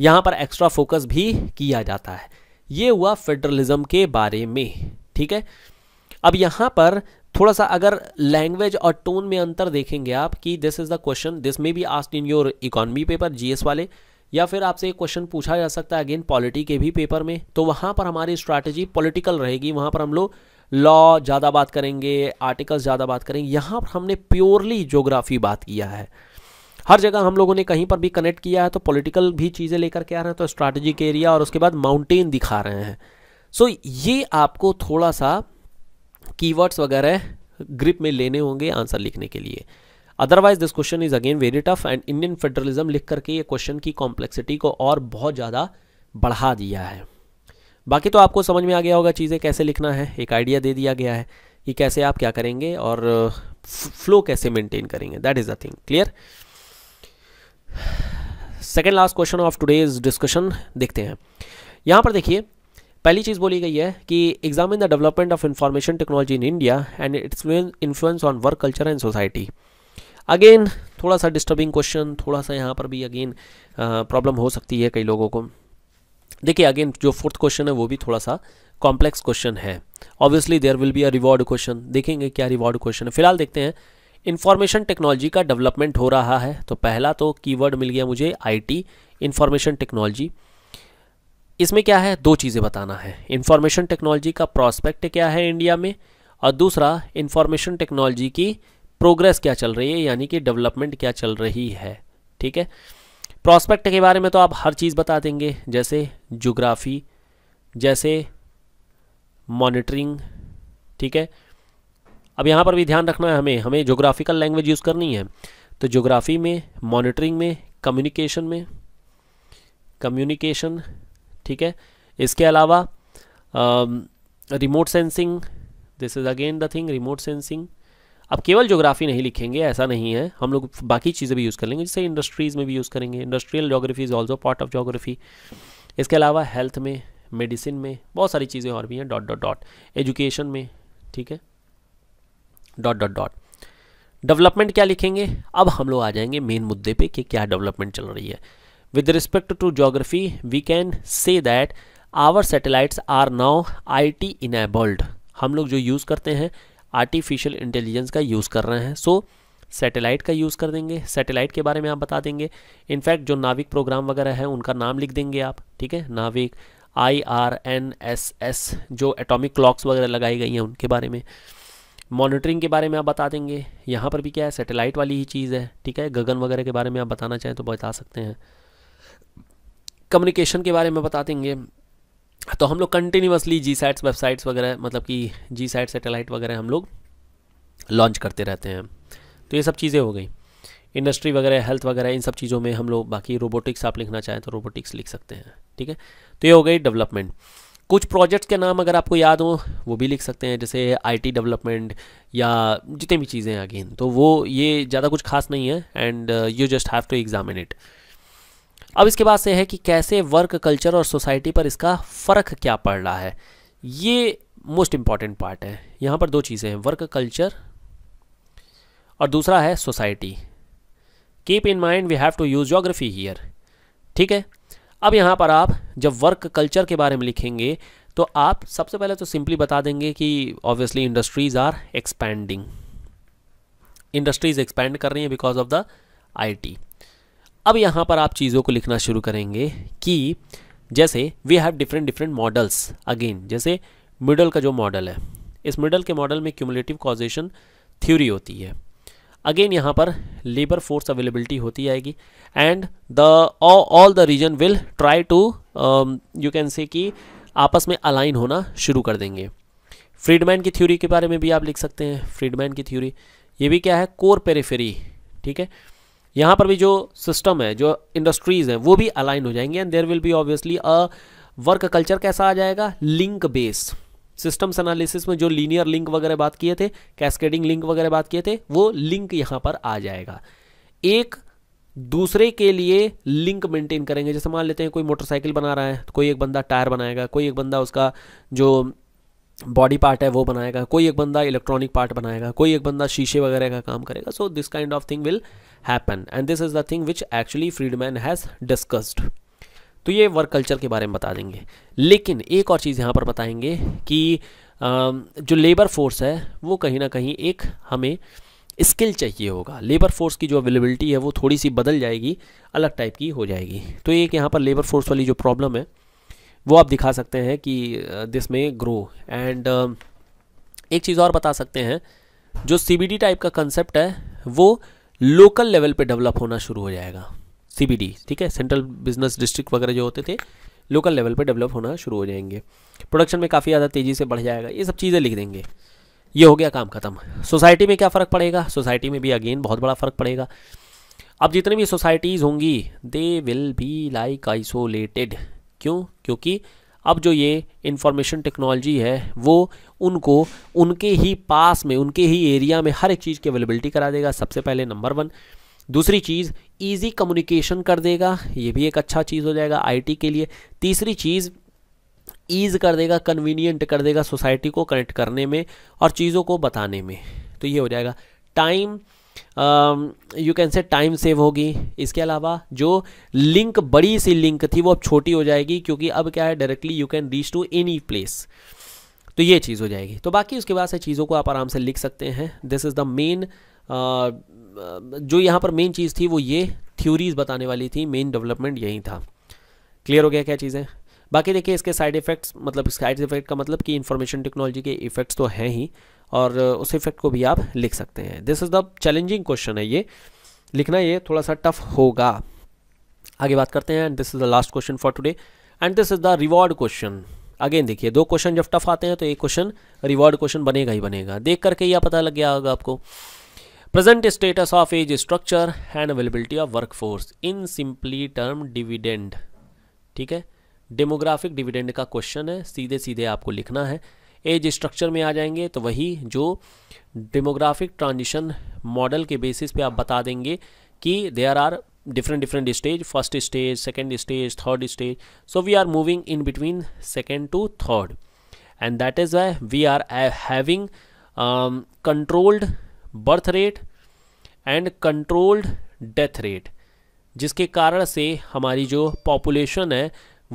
यहाँ पर एक्स्ट्रा फोकस भी किया जाता है ये हुआ फेडरलिज्म के बारे में ठीक है अब यहाँ पर थोड़ा सा अगर लैंग्वेज और टोन में अंतर देखेंगे आप कि this is the question this में be asked in your economy paper GS वाले या फिर आपसे एक क्वेश्चन पूछा जा सकता है अगेन पॉलिटी के भी पेपर में तो वहाँ पर हमारी स्ट्रैटेजी पॉलिटिकल रहेगी वहाँ पर हम लोग लॉ ज़्यादा बात करेंगे आर्टिकल्स ज़्यादा बात करेंगे यहाँ पर हमने प्योरली जोग्राफी बात किया है हर जगह हम लोगों ने कहीं पर भी कनेक्ट किया है तो पॉलिटिकल भी चीज़ें लेकर के आ रहे हैं तो स्ट्रैटेजिक एरिया और उसके बाद माउंटेन दिखा रहे हैं सो so, ये आपको थोड़ा सा कीवर्ड्स वगैरह ग्रिप में लेने होंगे आंसर लिखने के लिए otherwise this question is again very tough and Indian federalism लिख करके ये क्वेश्चन की कॉम्प्लेक्सिटी को और बहुत ज़्यादा बढ़ा दिया है बाकी तो आपको समझ में आ गया होगा चीज़ें कैसे लिखना है एक आइडिया दे दिया गया है कि कैसे आप क्या करेंगे और फ्लो कैसे मेंटेन करेंगे that is the thing clear second last question of is discussion देखते हैं यहाँ पर देखिए पहली चीज़ बोली गई है कि examine the development of information technology in India and its influence on work culture and society again थोड़ा सा डिस्टर्बिंग क्वेश्चन थोड़ा सा यहाँ पर भी अगेन प्रॉब्लम हो सकती है कई लोगों को देखिए अगेन जो फोर्थ क्वेश्चन है वो भी थोड़ा सा कॉम्प्लेक्स क्वेश्चन है obviously there will be a reward question देखेंगे क्या रिवॉर्ड क्वेश्चन है फिलहाल देखते हैं इन्फॉर्मेशन टेक्नोलॉजी का डेवलपमेंट हो रहा है तो पहला तो कीवर्ड मिल गया मुझे आईटी इन्फॉर्मेशन टेक्नोलॉजी इसमें क्या है दो चीज़ें बताना है इन्फॉर्मेशन टेक्नोलॉजी का प्रॉस्पेक्ट क्या है इंडिया में और दूसरा इन्फॉर्मेशन टेक्नोलॉजी की प्रोग्रेस क्या चल रही है यानी कि डेवलपमेंट क्या चल रही है ठीक है प्रॉस्पेक्ट के बारे में तो आप हर चीज़ बता देंगे जैसे जोग्राफ़ी जैसे मॉनिटरिंग ठीक है अब यहाँ पर भी ध्यान रखना है हमें हमें जोग्राफिकल लैंग्वेज यूज़ करनी है तो जोग्राफ़ी में मॉनिटरिंग में कम्युनिकेशन में कम्युनिकेशन ठीक है इसके अलावा remote sensing this is again the thing remote sensing अब केवल ज्योग्राफी नहीं लिखेंगे ऐसा नहीं है हम लोग बाकी चीज़ें भी यूज़ कर लेंगे जैसे इंडस्ट्रीज़ में भी यूज़ करेंगे industrial geography is also part of geography इसके अलावा हेल्थ में मेडिसिन में बहुत सारी चीज़ें और भी हैं डॉट डॉट डॉट एजुकेशन में ठीक है डॉट डॉट डॉट डेवलपमेंट क्या लिखेंगे अब हम लोग आ जाएंगे मेन मुद्दे पे कि क्या डेवलपमेंट चल रही है with respect to geography we can say that our satellites are now I T enabled हम लोग जो यूज़ करते हैं आर्टिफिशियल इंटेलिजेंस का यूज़ कर रहे हैं सो सैटेलाइट का यूज़ कर देंगे सैटेलाइट के बारे में आप बता देंगे इनफैक्ट जो नाविक प्रोग्राम वगैरह है उनका नाम लिख देंगे आप ठीक है NavIC I R N S S जो एटॉमिक क्लॉक्स वगैरह लगाई गई हैं उनके बारे में मॉनिटरिंग के बारे में आप बता देंगे यहाँ पर भी क्या है सैटेलाइट वाली ही चीज़ है ठीक है गगन वगैरह के बारे में आप बताना चाहें तो बता सकते हैं कम्युनिकेशन के बारे में बता देंगे तो हम लोग कंटिन्यूसली जी सैट्स वेबसाइट्स वगैरह मतलब कि जी सैट सेटेलाइट वगैरह हम लोग लॉन्च करते रहते हैं तो ये सब चीज़ें हो गई इंडस्ट्री वगैरह हेल्थ वगैरह इन सब चीज़ों में हम लोग बाकी रोबोटिक्स आप लिखना चाहें तो रोबोटिक्स लिख सकते हैं ठीक है तो ये हो गई डेवलपमेंट कुछ प्रोजेक्ट्स के नाम अगर आपको याद हो वो भी लिख सकते हैं जैसे आईटी डेवलपमेंट या जितनी भी चीज़ें हैं अगेन तो वो ये ज़्यादा कुछ खास नहीं है and you just have to examine it अब इसके बाद से है कि कैसे वर्क कल्चर और सोसाइटी पर इसका फ़र्क क्या पड़ रहा है ये मोस्ट इम्पॉर्टेंट पार्ट है यहाँ पर दो चीज़ें हैं वर्क कल्चर और दूसरा है society keep in mind we have to use geography here ठीक है अब यहाँ पर आप जब वर्क कल्चर के बारे में लिखेंगे तो आप सबसे पहले तो सिंपली बता देंगे कि obviously industries are expanding industries expand कर रही हैं बिकॉज ऑफ द आईटी अब यहाँ पर आप चीज़ों को लिखना शुरू करेंगे कि जैसे we have different different models again जैसे मिडल का जो मॉडल है इस मिडल के मॉडल में क्यूमुलेटिव कॉजेशन थ्योरी होती है अगेन यहाँ पर लेबर फोर्स अवेलेबिलिटी होती जाएगी and the all the region will try to you can say कि आपस में अलाइन होना शुरू कर देंगे फ्रीडमैन की थ्योरी के बारे में भी आप लिख सकते हैं फ्रीडमैन की थ्योरी ये भी क्या है कोर पेरेफेरी ठीक है यहाँ पर भी जो सिस्टम है जो इंडस्ट्रीज़ हैं वो भी अलाइन हो जाएंगे and there will be obviously a work culture कैसा आ जाएगा लिंक बेस सिस्टम्स एनालिसिस में जो लीनियर लिंक वगैरह बात किए थे कैस्केडिंग लिंक वगैरह बात किए थे वो लिंक यहाँ पर आ जाएगा एक दूसरे के लिए लिंक मेंटेन करेंगे जैसे मान लेते हैं कोई मोटरसाइकिल बना रहा है तो कोई एक बंदा टायर बनाएगा कोई एक बंदा उसका जो बॉडी पार्ट है वो बनाएगा कोई एक बंदा इलेक्ट्रॉनिक पार्ट बनाएगा कोई एक बंदा शीशे वगैरह का काम करेगा so this kind of thing will happen and this is the thing which actually Friedman has discussed तो ये वर्क कल्चर के बारे में बता देंगे लेकिन एक और चीज़ यहाँ पर बताएंगे कि जो लेबर फोर्स है वो कहीं ना कहीं एक हमें स्किल चाहिए होगा लेबर फोर्स की जो अवेलेबिलिटी है वो थोड़ी सी बदल जाएगी अलग टाइप की हो जाएगी तो एक यहाँ पर लेबर फोर्स वाली जो प्रॉब्लम है वो आप दिखा सकते हैं कि दिस में ग्रो एंड एक चीज़ और बता सकते हैं जो सी टाइप का कंसेप्ट है वो लोकल लेवल पे डेवलप होना शुरू हो जाएगा सी ठीक है सेंट्रल बिजनेस डिस्ट्रिक्ट वगैरह जो होते थे लोकल लेवल पे डेवलप होना शुरू हो जाएंगे प्रोडक्शन में काफ़ी ज़्यादा तेज़ी से बढ़ जाएगा ये सब चीज़ें लिख देंगे ये हो गया काम खत्म सोसाइटी में क्या फ़र्क पड़ेगा सोसाइटी में भी अगेन बहुत बड़ा फ़र्क पड़ेगा अब जितने भी सोसाइटीज़ होंगी they will be like isolated क्यों क्योंकि अब जो ये इंफॉर्मेशन टेक्नोलॉजी है वो उनको उनके ही पास में उनके ही एरिया में हर एक चीज़ की अवेलेबिलिटी करा देगा सबसे पहले नंबर वन दूसरी चीज़ इजी कम्युनिकेशन कर देगा ये भी एक अच्छा चीज़ हो जाएगा आईटी के लिए तीसरी चीज़ ईज कर देगा कन्वीनियंट कर देगा सोसाइटी को कनेक्ट करने में और चीज़ों को बताने में तो ये हो जाएगा time you can say time save होगी इसके अलावा जो लिंक बड़ी सी लिंक थी वो अब छोटी हो जाएगी क्योंकि अब क्या है directly you can reach to any place तो ये चीज़ हो जाएगी तो बाकी उसके बाद से चीज़ों को आप आराम से लिख सकते हैं दिस इज़ द मेन जो यहाँ पर मेन चीज़ थी वो ये थ्योरीज बताने वाली थी मेन डेवलपमेंट यही था क्लियर हो गया क्या चीज़ें बाकी देखिए इसके साइड इफ़ेक्ट्स मतलब साइड इफ़ेक्ट का मतलब कि इन्फॉर्मेशन टेक्नोलॉजी के इफ़ेक्ट्स तो हैं ही और उस इफेक्ट को भी आप लिख सकते हैं this is the challenging question है ये लिखना ये थोड़ा सा टफ होगा आगे बात करते हैं and this is the last question for today and this is the reward question again देखिए दो क्वेश्चन जब टफ आते हैं तो एक क्वेश्चन रिवॉर्ड क्वेश्चन बनेगा ही बनेगा देख करके यह पता लग गया होगा आपको present status of age structure and availability of workforce in simply term dividend ठीक है डेमोग्राफिक डिविडेंड का क्वेश्चन है सीधे सीधे आपको लिखना है एज स्ट्रक्चर में आ जाएंगे तो वही जो डेमोग्राफिक ट्रांजिशन मॉडल के बेसिस पे आप बता देंगे कि there are different different stage first stage second stage third stage so we are moving in between second to third and that is why we are having controlled birth rate and controlled death rate जिसके कारण से हमारी जो पॉपुलेशन है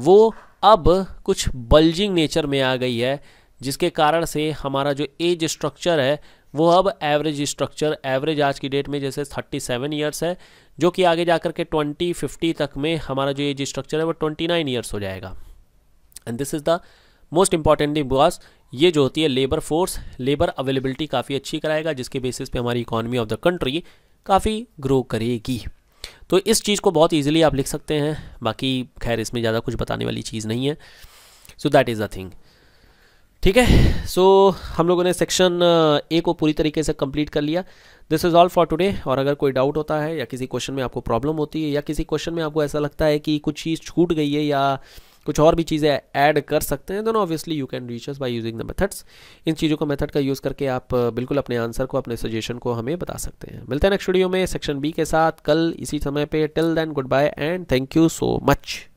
वो अब कुछ बल्जिंग नेचर में आ गई है जिसके कारण से हमारा जो एज स्ट्रक्चर है वो अब एवरेज स्ट्रक्चर एवरेज आज की डेट में जैसे 37 ईयर्स है जो कि आगे जा कर के 20 50 तक में हमारा जो एज स्ट्रक्चर है वो 29 ईयर्स हो जाएगा and this is the most important boss because ये जो होती है लेबर फोर्स लेबर अवेलेबिलिटी काफ़ी अच्छी कराएगा जिसके बेसिस पे हमारी इकॉनमी ऑफ द कंट्री काफ़ी ग्रो करेगी तो इस चीज़ को बहुत ईजिली आप लिख सकते हैं बाकी खैर इसमें ज़्यादा कुछ बताने वाली चीज़ नहीं है so that is the thing ठीक है सो हम लोगों ने सेक्शन ए uh, को पूरी तरीके से कंप्लीट कर लिया this is all for today और अगर कोई डाउट होता है या किसी क्वेश्चन में आपको प्रॉब्लम होती है या किसी क्वेश्चन में आपको ऐसा लगता है कि कुछ चीज़ छूट गई है या कुछ और भी चीज़ें ऐड कर सकते हैं then obviously you can reach us by using the methods इन चीज़ों को मेथड का यूज़ करके आप uh, बिल्कुल अपने आंसर को अपने सजेशन को हमें बता सकते हैं मिलते हैं नेक्स्ट वीडियो में सेक्शन बी के साथ कल इसी समय पे till then goodbye and thank you so much